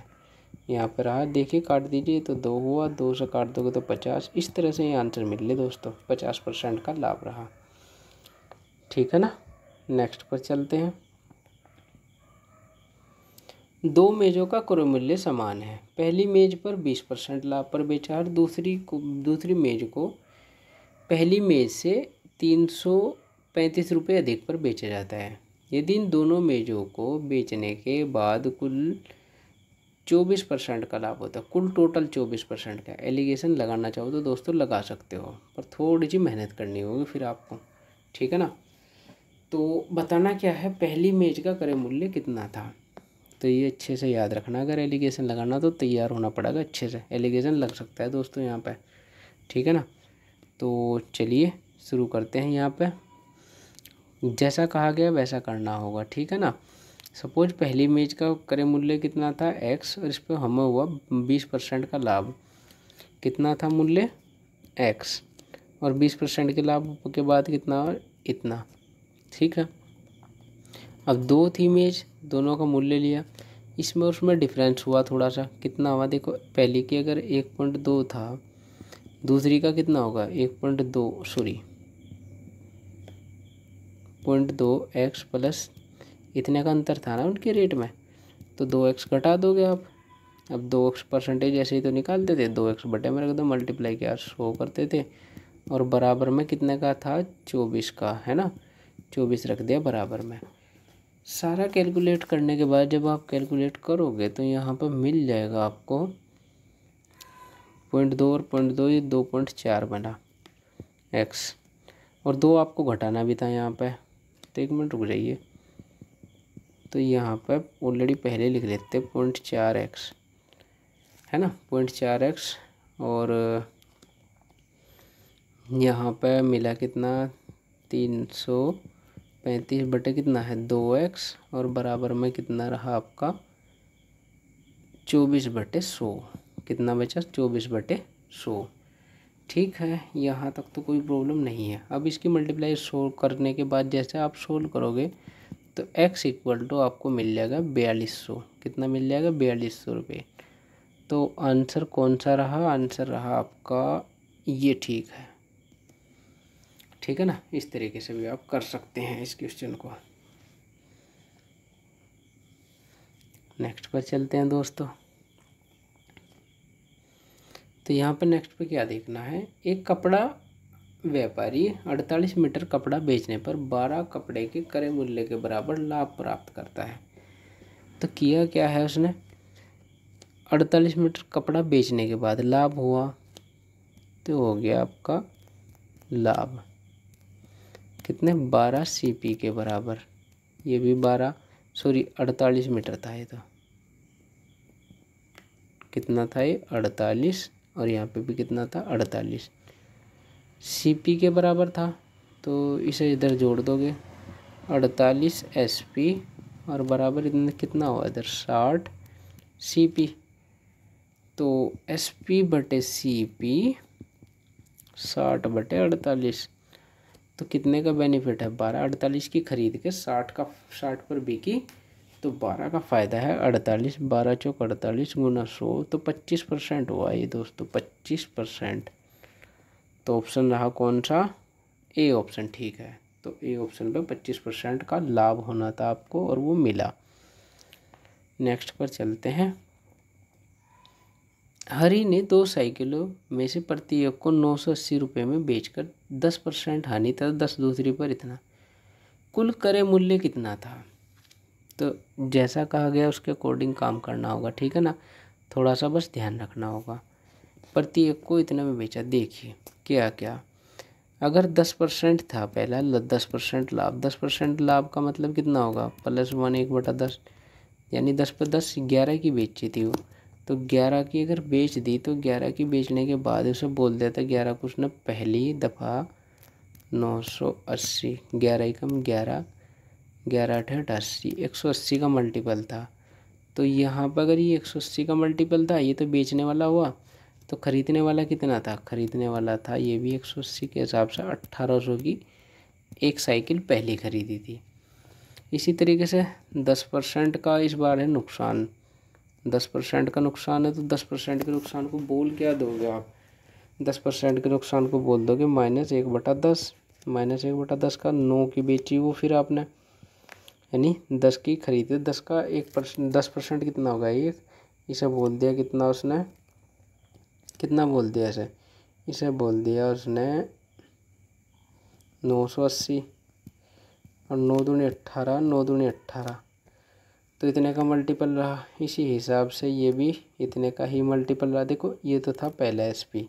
यहाँ पर रहा देखिए काट दीजिए तो दो हुआ दो से काट दोगे तो पचास इस तरह से ये आंसर मिल ले दोस्तों पचास परसेंट का लाभ रहा ठीक है ना नेक्स्ट पर चलते हैं दो मेज़ों का क्रय मूल्य समान है पहली मेज़ पर बीस परसेंट लाभ पर बेचा और दूसरी को दूसरी मेज़ को पहली मेज़ से तीन सौ पैंतीस रुपये अधिक पर बेचा जाता है यदि इन दोनों मेज़ों को बेचने के बाद कुल चौबीस परसेंट का लाभ होता है कुल टोटल चौबीस परसेंट का एलिगेशन लगाना चाहो तो दोस्तों लगा सकते हो पर थोड़ी सी मेहनत करनी होगी फिर आपको ठीक है ना तो बताना क्या है पहली मेज का क्रय मूल्य कितना था तो ये अच्छे से याद रखना अगर एलिगेशन लगाना तो तैयार होना पड़ेगा अच्छे से एलिगेशन लग सकता है दोस्तों यहाँ पर ठीक है ना तो चलिए शुरू करते हैं यहाँ पर जैसा कहा गया वैसा करना होगा ठीक है ना सपोज पहली मेज का क्रय मूल्य कितना था एक्स और इस पर हमें हुआ बीस परसेंट का लाभ कितना था मूल्य एक्स और बीस परसेंट के लाभ के बाद कितना और इतना ठीक है अब दो थी मेज दोनों का मूल्य लिया इसमें उसमें डिफरेंस हुआ थोड़ा सा कितना हुआ देखो पहले की अगर एक पॉइंट दो था दूसरी का कितना होगा एक पॉइंट दो सॉरी पॉइंट दो एक्स प्लस इतने का अंतर था ना उनके रेट में तो दो एक्स घटा दोगे आप अब दो एक्स परसेंटेज ऐसे ही तो निकालते थे दो एक्स बटे में रख दो मल्टीप्लाई के आर शो करते थे और बराबर में कितने का था चौबीस का है ना चौबीस रख दिया बराबर में सारा कैलकुलेट करने के बाद जब आप कैलकुलेट करोगे तो यहाँ पर मिल जाएगा आपको पॉइंट दो और पॉइंट दो ये दो पॉइंट चार बना एक्स और दो आपको घटाना भी था यहाँ पे तो एक मिनट रुक जाइए तो यहाँ पर ऑलरेडी पहले लिख लेते पॉइंट चार एक्स है ना पॉइंट चार एक्स और यहाँ पे मिला कितना तीन सौ पैंतीस बटे कितना है दो एक्स और बराबर में कितना रहा आपका चौबीस बटे सौ कितना बचा चौबीस बटे सौ ठीक है यहाँ तक तो कोई प्रॉब्लम नहीं है अब इसकी मल्टीप्लाई सोल्व करने के बाद जैसे आप सोल्व करोगे तो x इक्वल टू तो आपको मिल जाएगा बयालीस सौ कितना मिल जाएगा बयालीस सौ रुपये तो आंसर कौन सा रहा आंसर रहा आपका ये ठीक है ठीक है ना इस तरीके से भी आप कर सकते हैं इस क्वेश्चन को नेक्स्ट पर चलते हैं दोस्तों तो यहाँ पर नेक्स्ट पर क्या देखना है एक कपड़ा व्यापारी 48 मीटर कपड़ा बेचने पर 12 कपड़े के करे मूल्य के बराबर लाभ प्राप्त करता है तो किया क्या है उसने 48 मीटर कपड़ा बेचने के बाद लाभ हुआ तो हो गया आपका लाभ कितने बारह सी पी के बराबर ये भी बारह सॉरी अड़तालीस मीटर था ये तो कितना था ये अड़तालीस और यहाँ पे भी कितना था अड़तालीस सी पी के बराबर था तो इसे इधर जोड़ दोगे अड़तालीस एस पी और बराबर इतने कितना हुआ इधर साठ सी पी तो एस पी बटे सी पी साठ बटे अड़तालीस तो कितने का बेनिफिट है बारह अड़तालीस की खरीद के साठ का साठ पर बिकी तो बारह का फ़ायदा है अड़तालीस बारह चौक अड़तालीस गुना सौ तो पच्चीस परसेंट हुआ ये दोस्तों पच्चीस परसेंट तो ऑप्शन रहा कौन सा ए ऑप्शन ठीक है तो ए ऑप्शन पे पच्चीस परसेंट का लाभ होना था आपको और वो मिला नेक्स्ट पर चलते हैं हरी ने दो साइकिलों में से प्रत्येक को नौ सौ अस्सी रुपये में बेचकर दस परसेंट हानि था दस दूसरी पर इतना कुल करे मूल्य कितना था तो जैसा कहा गया उसके अकॉर्डिंग काम करना होगा ठीक है ना थोड़ा सा बस ध्यान रखना होगा प्रत्येक को इतने में बेचा देखिए क्या क्या अगर दस परसेंट था पहला दस परसेंट लाभ दस परसेंट लाभ का मतलब कितना होगा प्लस वन एक बटा दस यानी दस पर दस ग्यारह की बेची थी वो तो ग्यारह की अगर बेच दी तो ग्यारह की बेचने के बाद उसे बोल दिया था ग्यारह को उसने पहली दफ़ा नौ सौ अस्सी ग्यारह एकम ग्यारह ग्यारह अठे अठासी एक सौ अस्सी का मल्टीपल था तो यहाँ पर अगर ये एक सौ अस्सी का मल्टीपल था ये तो बेचने वाला हुआ तो ख़रीदने वाला कितना था ख़रीदने वाला था ये भी एक सौ अस्सी के हिसाब से अट्ठारह सौ की एक साइकिल पहले ख़रीदी थी इसी तरीके से दस परसेंट का इस बार है नुकसान दस परसेंट का नुकसान है तो दस परसेंट के नुकसान को बोल क्या दोगे आप दस परसेंट के नुकसान को बोल दोगे माइनस एक बटा दस माइनस एक बटा दस का नौ की बेची वो फिर आपने यानी दस की खरीदे दस का एक परसेंट दस परसेंट कितना होगा ये इसे बोल दिया कितना उसने कितना बोल दिया इसे इसे बोल दिया उसने नौ सौ अस्सी और नौ दूनी अट्ठारह नौ दूनी अट्ठारह तो इतने का मल्टीपल रहा इसी हिसाब से ये भी इतने का ही मल्टीपल रहा देखो ये तो था पहला एस पी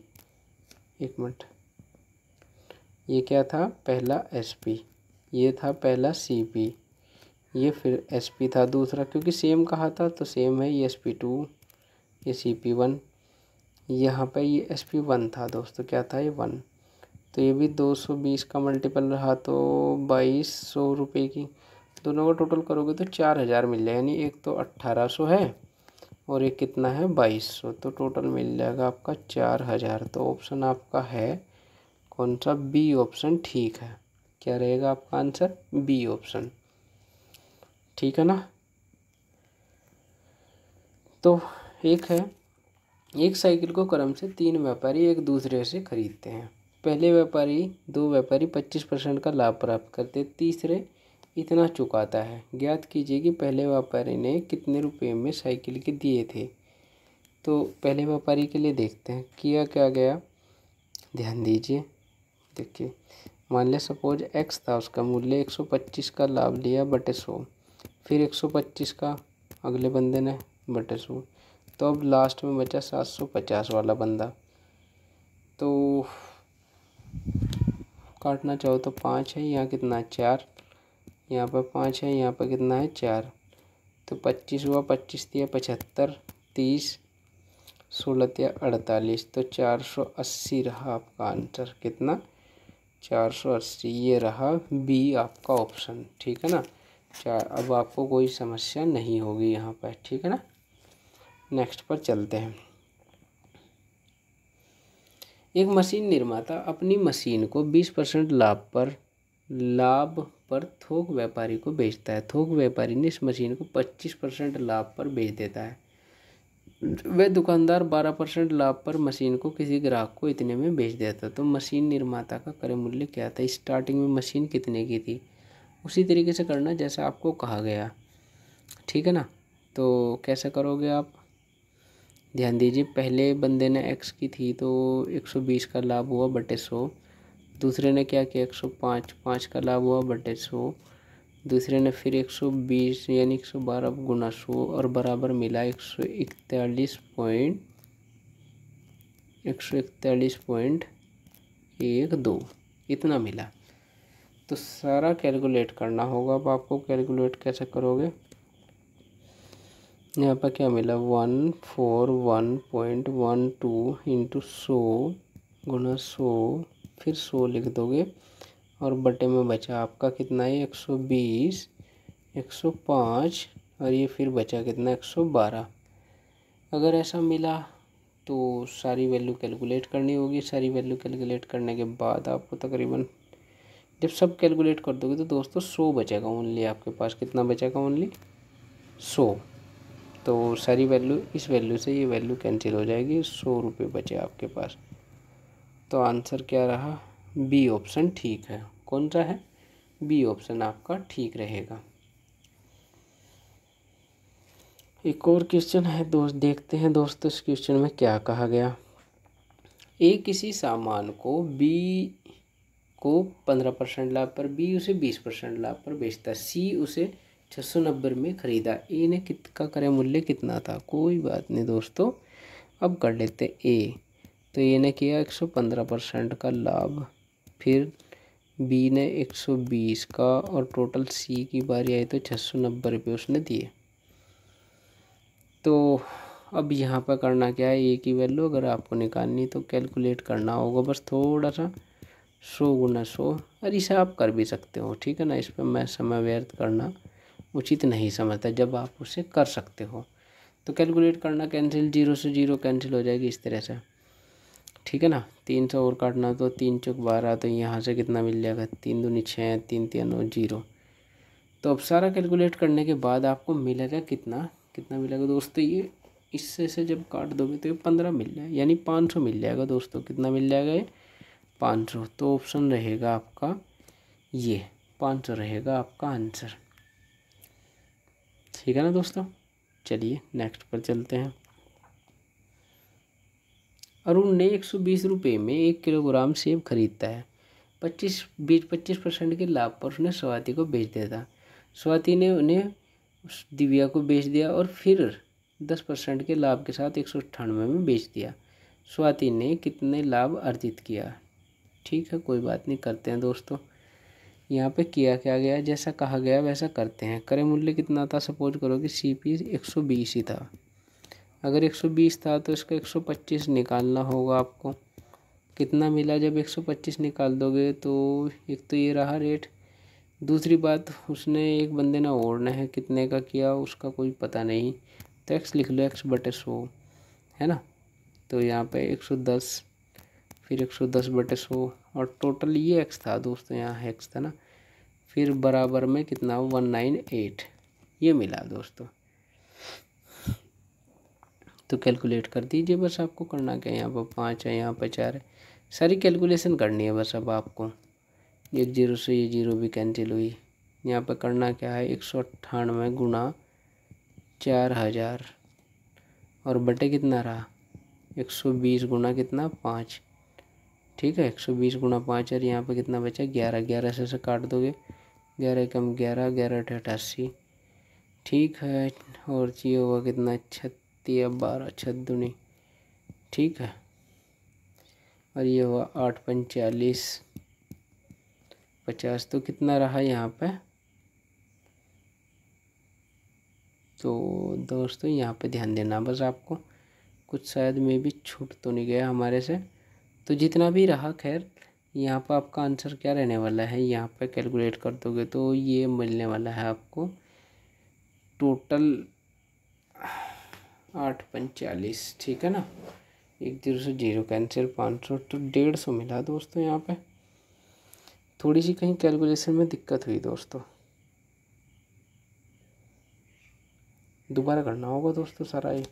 एक मिनट ये क्या था पहला एस पी ये था पहला सी पी ये फिर एस पी था दूसरा क्योंकि सेम कहा था तो सेम है ये एस पी टू ये सी पी वन यहाँ पर ये एस पी वन था दोस्तों क्या था ये वन तो ये भी दो सौ बीस का मल्टीपल रहा तो बाईस सौ रुपये की दोनों का टोटल करोगे तो चार हज़ार मिल जाएगा यानी एक तो अट्ठारह सौ है और एक कितना है बाईस सौ तो टोटल मिल जाएगा आपका चार हज़ार तो ऑप्शन आपका है कौन सा बी ऑप्शन ठीक है क्या रहेगा आपका आंसर बी ऑप्शन ठीक है ना तो एक है एक साइकिल को क्रम से तीन व्यापारी एक दूसरे से खरीदते हैं पहले व्यापारी दो व्यापारी पच्चीस परसेंट का लाभ प्राप्त करते तीसरे इतना चुकाता है ज्ञात कीजिए कि पहले व्यापारी ने कितने रुपये में साइकिल के दिए थे तो पहले व्यापारी के लिए देखते हैं किया क्या गया ध्यान दीजिए देखिए मान लिया सपोज एक्स था उसका मूल्य एक सौ पच्चीस का लाभ लिया बटे सौ फिर एक सौ पच्चीस का अगले बंदे ने बटे सौ तो अब लास्ट में बचा सात सौ पचास वाला बंदा तो काटना चाहो तो पाँच है यहाँ कितना चार यहाँ पर पाँच है यहाँ पर कितना है चार तो पच्चीस हुआ पच्चीस दिया पचहत्तर तीस सोलह दिया अड़तालीस तो चार सौ अस्सी रहा आपका आंसर कितना चार सौ अस्सी ये रहा बी आपका ऑप्शन ठीक है ना चार अब आपको कोई समस्या नहीं होगी यहाँ पर ठीक है ना नेक्स्ट पर चलते हैं एक मशीन निर्माता अपनी मशीन को बीस परसेंट लाभ पर लाभ पर थोक व्यापारी को बेचता है थोक व्यापारी ने इस मशीन को पच्चीस परसेंट लाभ पर बेच देता है वह दुकानदार बारह परसेंट लाभ पर मशीन को किसी ग्राहक को इतने में बेच देता तो मशीन निर्माता का क्रय मूल्य क्या था स्टार्टिंग में मशीन कितने की थी उसी तरीके से करना जैसा आपको कहा गया ठीक है ना तो कैसे करोगे आप ध्यान दीजिए पहले बंदे ने एक्स की थी तो बीस का लाभ हुआ बटे सौ दूसरे ने क्या किया एक सौ पाँच पाँच का लाभ हुआ बटे सौ दूसरे ने फिर एक सौ बीस यानी एक सौ बारह गुना सौ और बराबर मिला एक सौ इकतालीस पॉइंट एक सौ इकतालीस पॉइंट एक दो इतना मिला तो सारा कैलकुलेट करना होगा अब आपको कैलकुलेट कैसे करोगे यहाँ पर क्या मिला one four one point one two into सौ गुना सौ फिर सौ लिख दोगे और बटे में बचा आपका कितना है एक सौ बीस एक सौ पाँच और ये फिर बचा कितना एक सौ बारह अगर ऐसा मिला तो सारी वैल्यू कैलकुलेट करनी होगी सारी वैल्यू कैलकुलेट करने के बाद आपको तकरीबन जब सब कैलकुलेट कर दोगे तो दोस्तों सौ बचेगा ओनली आपके पास कितना बचेगा ओनली सौ तो सारी वैल्यू इस वैल्यू से ये वैल्यू कैंसिल हो जाएगी सौ रुपये बचे आपके पास तो आंसर क्या रहा बी ऑप्शन ठीक है कौन सा है बी ऑप्शन आपका ठीक रहेगा एक और क्वेश्चन है दोस्त देखते हैं दोस्तों इस क्वेश्चन में क्या कहा गया ए किसी सामान को बी को पंद्रह परसेंट लाभ पर बी उसे बीस परसेंट लाभ पर बेचता सी उसे छः सौ नब्बे में ख़रीदा ए ने कित का क्रय मूल्य कितना था कोई बात नहीं दोस्तों अब कर लेते ए तो ए ने किया 115 परसेंट का लाभ फिर बी ने 120 का और टोटल सी की बारी आई तो छः सौ नब्बे रुपये उसने दिए तो अब यहाँ पर करना क्या है ए की वैल्यू अगर आपको निकालनी तो कैलकुलेट करना होगा बस थोड़ा सा सौ गुना सौ अरे इसे आप कर भी सकते हो ठीक है ना इस पर मैं समय व्यर्थ करना उचित नहीं समझता जब आप उसे कर सकते हो तो कैलकुलेट करना कैंसिल जीरो से जीरो कैंसिल हो जाएगी इस तरह से ठीक है ना तीन सौ और काटना तो तीन चौक बारह तो यहाँ से कितना मिल जाएगा तीन नीचे हैं तीन तीन नौ जीरो तो अब सारा कैलकुलेट करने के बाद आपको मिलेगा कितना कितना मिलेगा दोस्तों ये इससे से जब काट दोगे तो ये पंद्रह मिल जाएगा यानी पाँच सौ मिल जाएगा दोस्तों कितना मिल जाएगा ये पाँच सौ तो ऑप्शन रहेगा आपका ये पाँच सौ रहेगा आपका आंसर ठीक है ना दोस्तों चलिए नेक्स्ट पर चलते हैं अरुण ने एक सौ बीस रुपये में एक किलोग्राम सेब खरीदता है पच्चीस बीस पच्चीस परसेंट के लाभ पर उसने स्वाति को बेच दिया था स्वाति ने उन्हें उस दिव्या को बेच दिया और फिर दस परसेंट के लाभ के साथ एक सौ अट्ठानवे में बेच दिया स्वाति ने कितने लाभ अर्जित किया ठीक है कोई बात नहीं करते हैं दोस्तों यहाँ पे किया क्या गया जैसा कहा गया वैसा करते हैं करे मूल्य कितना था सपोज करो कि सी पी एक सौ बीस ही था अगर 120 था तो इसका 125 निकालना होगा आपको कितना मिला जब 125 निकाल दोगे तो एक तो ये रहा रेट दूसरी बात उसने एक बंदे ने ओढ़ना है कितने का किया उसका कोई पता नहीं तो एक्स लिख लो एक्स बटे सो है ना तो यहाँ पे 110 फिर 110 बटे सौ और टोटल ये एक्स था दोस्तों यहाँ एक्स था ना फिर बराबर में कितना वन नाइन एट ये मिला दोस्तों तो कैलकुलेट कर दीजिए बस आपको करना क्या है यहाँ पर पाँच है यहाँ पर चार है सारी कैलकुलेशन करनी है बस अब आपको एक जीरो से ये जीरो भी कैंसिल हुई यहाँ पर करना क्या है एक सौ अट्ठानवे गुना चार हज़ार और बटे कितना रहा एक सौ बीस गुना कितना पाँच ठीक है एक सौ बीस गुना पाँच और यहाँ पर कितना बचा ग्यारह ग्यारह से से काट दोगे ग्यारह कम ग्यारह ग्यारह अठासी ठीक है और चाहिए होगा कितना छत है बारह छदुनी ठीक है और ये हुआ आठ पंचालीस पचास तो कितना रहा यहाँ पे तो दोस्तों यहाँ पे ध्यान देना बस आपको कुछ शायद में भी छूट तो नहीं गया हमारे से तो जितना भी रहा खैर यहाँ पर आपका आंसर क्या रहने वाला है यहाँ पे कैलकुलेट कर दोगे तो ये मिलने वाला है आपको टोटल आठ पंचालीस ठीक है ना एक जीरो से जीरो कैंसिल पाँच सौ तो डेढ़ सौ मिला दोस्तों यहाँ पे थोड़ी सी कहीं कैलकुलेशन में दिक्कत हुई दोस्तों दोबारा करना होगा दोस्तों सारा ये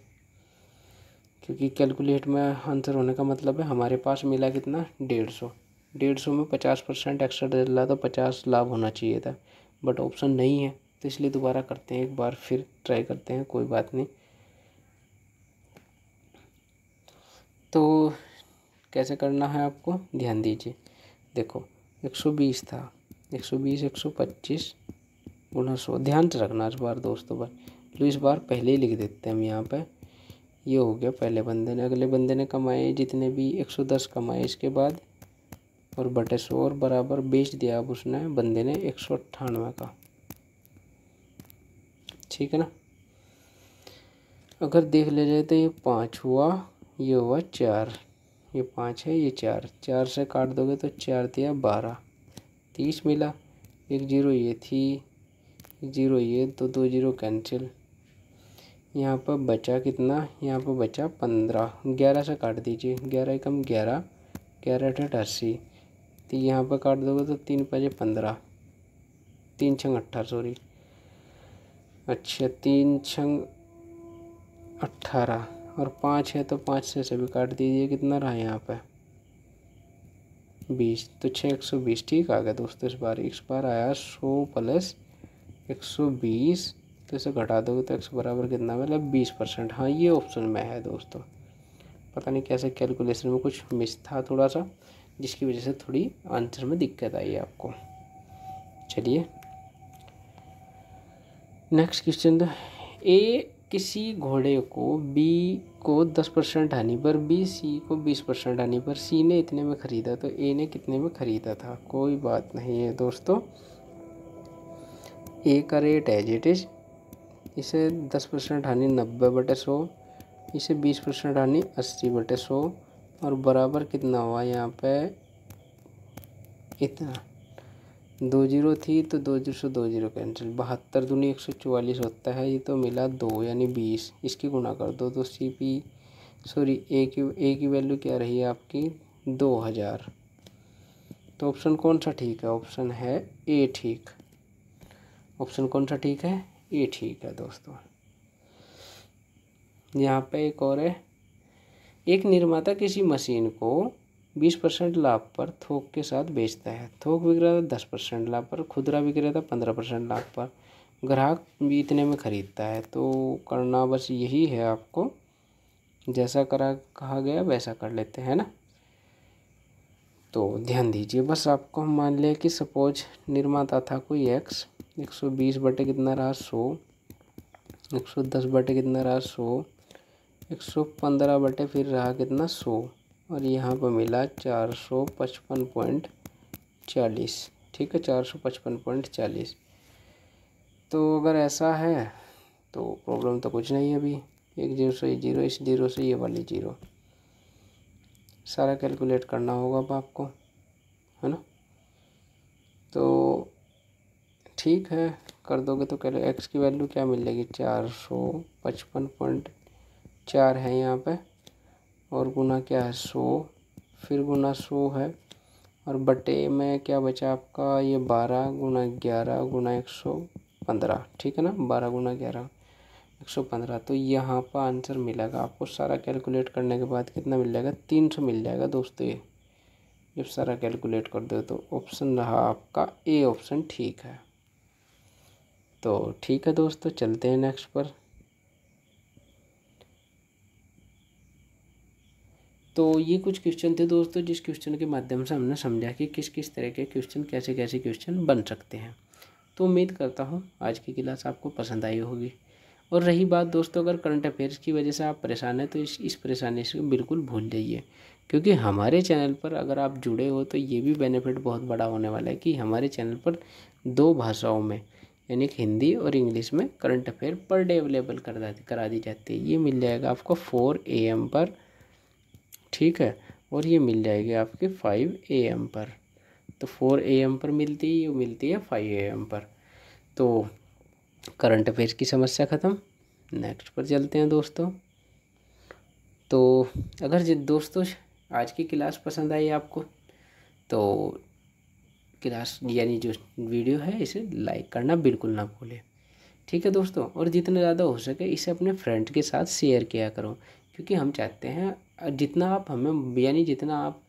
क्योंकि कैलकुलेट में आंसर होने का मतलब है हमारे पास मिला कितना डेढ़ सौ डेढ़ सौ में पचास परसेंट एक्स्ट्रा डाला तो था पचास लाभ होना चाहिए था बट ऑप्शन नहीं है तो इसलिए दोबारा करते हैं एक बार फिर ट्राई करते हैं कोई बात नहीं तो कैसे करना है आपको ध्यान दीजिए देखो 120 था 120 125 गुना सौ ध्यान से रखना इस बार दोस्तों बार चलो इस बार पहले ही लिख देते हैं हम यहाँ पर ये हो गया पहले बंदे ने अगले बंदे ने कमाए जितने भी 110 कमाए इसके बाद और बटे सौ और बराबर बेच दिया अब उसने बंदे ने एक सौ अट्ठानवे का ठीक है ना अगर देख ले जाए तो ये पाँच हुआ ये हुआ चार ये पाँच है ये चार चार से काट दोगे तो चार दिया बारह तीस मिला एक जीरो ये थी एक जीरो ये तो दो जीरो कैंसिल यहाँ पर बचा कितना यहाँ पर बचा पंद्रह ग्यारह से काट दीजिए ग्यारह एकम ग्यारह ग्यारह अठ अस्सी तो यहाँ पर काट दोगे तो तीन पजे पंद्रह तीन छंग अट्ठारह सॉरी अच्छा तीन छंग अट्ठारह और पाँच है तो पाँच से से भी काट दीजिए कितना रहा यहाँ पे बीस तो छः एक सौ बीस ठीक आ गया दोस्तों इस बार इस बार आया सौ प्लस एक सौ बीस तो इसे घटा दोगे तो एक सौ बराबर कितना मतलब बीस परसेंट हाँ ये ऑप्शन में है दोस्तों पता नहीं कैसे कैलकुलेशन में कुछ मिस था थोड़ा सा जिसकी वजह से थोड़ी आंसर में दिक्कत आई आपको चलिए नेक्स्ट क्वेश्चन था तो ए किसी घोड़े को बी को दस परसेंट हानि पर बी सी को बीस परसेंट हानि पर सी ने इतने में ख़रीदा तो ए ने कितने में ख़रीदा था कोई बात नहीं है दोस्तों ए का रेट एज इट इज़ इसे दस परसेंट हानि नब्बे बटे सौ इसे बीस परसेंट हानि अस्सी बटे सौ और बराबर कितना हुआ यहाँ पे इतना दो जीरो थी तो दो जीरो से दो जीरो कैंसिल बहत्तर दूनी एक सौ चौवालीस होता है ये तो मिला दो यानी बीस इसकी गुणा कर दो तो सी पी सॉरी ए की ए की वैल्यू क्या रही है आपकी दो हज़ार तो ऑप्शन कौन सा ठीक है ऑप्शन है ए ठीक ऑप्शन कौन सा ठीक है ए ठीक है दोस्तों यहाँ पे एक और है एक निर्माता किसी मशीन को बीस परसेंट लाभ पर थोक के साथ बेचता है थोक विक्रेता दस परसेंट लाभ पर खुदरा विक्रेता पंद्रह परसेंट लाभ पर ग्राहक भी इतने में ख़रीदता है तो करना बस यही है आपको जैसा करा कहा गया वैसा कर लेते हैं ना तो ध्यान दीजिए बस आपको हम मान लिया कि सपोज निर्माता था कोई एक्स एक सौ बीस बटे कितना रहा सौ एक सौ दस बटे कितना रहा सौ एक सौ पंद्रह बटे फिर रहा कितना सौ और यहाँ पर मिला चार सौ पचपन पॉइंट चालीस ठीक है चार सौ पचपन पॉइंट चालीस तो अगर ऐसा है तो प्रॉब्लम तो कुछ नहीं है अभी एक जीरो से जीरो इस जीरो से ये वाली जीरो सारा कैलकुलेट करना होगा अब आपको है ना तो ठीक है कर दोगे तो कह एक्स की वैल्यू क्या मिलेगी चार सौ पचपन पॉइंट चार है यहाँ पे और गुना क्या है सो फिर गुना सो है और बटे में क्या बचा आपका ये बारह गुना ग्यारह गुना एक सौ पंद्रह ठीक है ना बारह गुना ग्यारह एक सौ पंद्रह तो यहाँ पर आंसर मिलेगा आपको सारा कैलकुलेट करने के बाद कितना मिल जाएगा तीन सौ मिल जाएगा दोस्तों ये जब सारा कैलकुलेट कर दो तो ऑप्शन रहा आपका ए ऑप्शन ठीक है तो ठीक है दोस्तों तो चलते हैं नेक्स्ट पर तो ये कुछ क्वेश्चन थे दोस्तों जिस क्वेश्चन के माध्यम से हमने समझा कि किस किस तरह के क्वेश्चन कैसे कैसे क्वेश्चन बन सकते हैं तो उम्मीद करता हूँ आज की क्लास आपको पसंद आई होगी और रही बात दोस्तों अगर करंट अफेयर्स की वजह से आप परेशान हैं तो इस इस परेशानी से बिल्कुल भूल जाइए क्योंकि हमारे चैनल पर अगर आप जुड़े हो तो ये भी बेनिफिट बहुत बड़ा होने वाला है कि हमारे चैनल पर दो भाषाओं में यानी कि हिंदी और इंग्लिश में current affair per day available करा दी जाती है ये मिल जाएगा आपको फोर ए एम पर ठीक है और ये मिल जाएगी आपके फाइव ए एम पर तो फोर ए एम पर मिलती है ये मिलती है फाइव ए एम पर तो करंट अफेयर की समस्या ख़त्म नेक्स्ट पर चलते हैं दोस्तों तो अगर दोस्तों आज की क्लास पसंद आई आपको तो क्लास यानी जो वीडियो है इसे लाइक करना बिल्कुल ना भूलें ठीक है दोस्तों और जितना ज़्यादा हो सके इसे अपने फ्रेंड के साथ शेयर किया करो क्योंकि हम चाहते हैं जितना आप हमें यानी जितना आप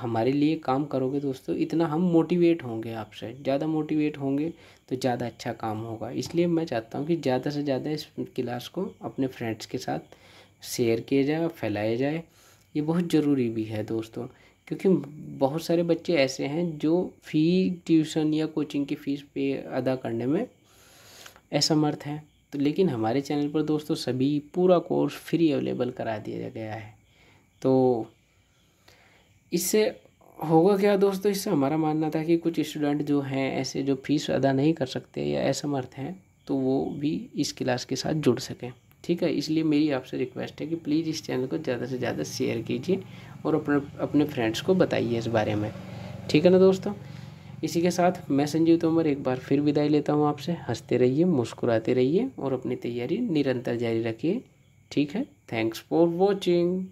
हमारे लिए काम करोगे दोस्तों इतना हम मोटिवेट होंगे आपसे ज़्यादा मोटिवेट होंगे तो ज़्यादा अच्छा काम होगा इसलिए मैं चाहता हूँ कि ज़्यादा से ज़्यादा इस क्लास को अपने फ्रेंड्स के साथ शेयर किया जाए फैलाया जाए ये बहुत ज़रूरी भी है दोस्तों क्योंकि बहुत सारे बच्चे ऐसे हैं जो फ़ी ट्यूशन या कोचिंग की फ़ीस पे अदा करने में असमर्थ हैं तो लेकिन हमारे चैनल पर दोस्तों सभी पूरा कोर्स फ्री अवेलेबल करा दिया गया है तो इससे होगा क्या दोस्तों इससे हमारा मानना था कि कुछ स्टूडेंट जो हैं ऐसे जो फीस अदा नहीं कर सकते या असमर्थ हैं तो वो भी इस क्लास के साथ जुड़ सकें ठीक है इसलिए मेरी आपसे रिक्वेस्ट है कि प्लीज़ इस चैनल को ज़्यादा से ज़्यादा शेयर कीजिए और अपने अपने फ्रेंड्स को बताइए इस बारे में ठीक है ना दोस्तों इसी के साथ मैं संजीव तोमर एक बार फिर विदाई लेता हूँ आपसे हंसते रहिए मुस्कुराते रहिए और अपनी तैयारी निरंतर जारी रखिए ठीक है थैंक्स फॉर वॉचिंग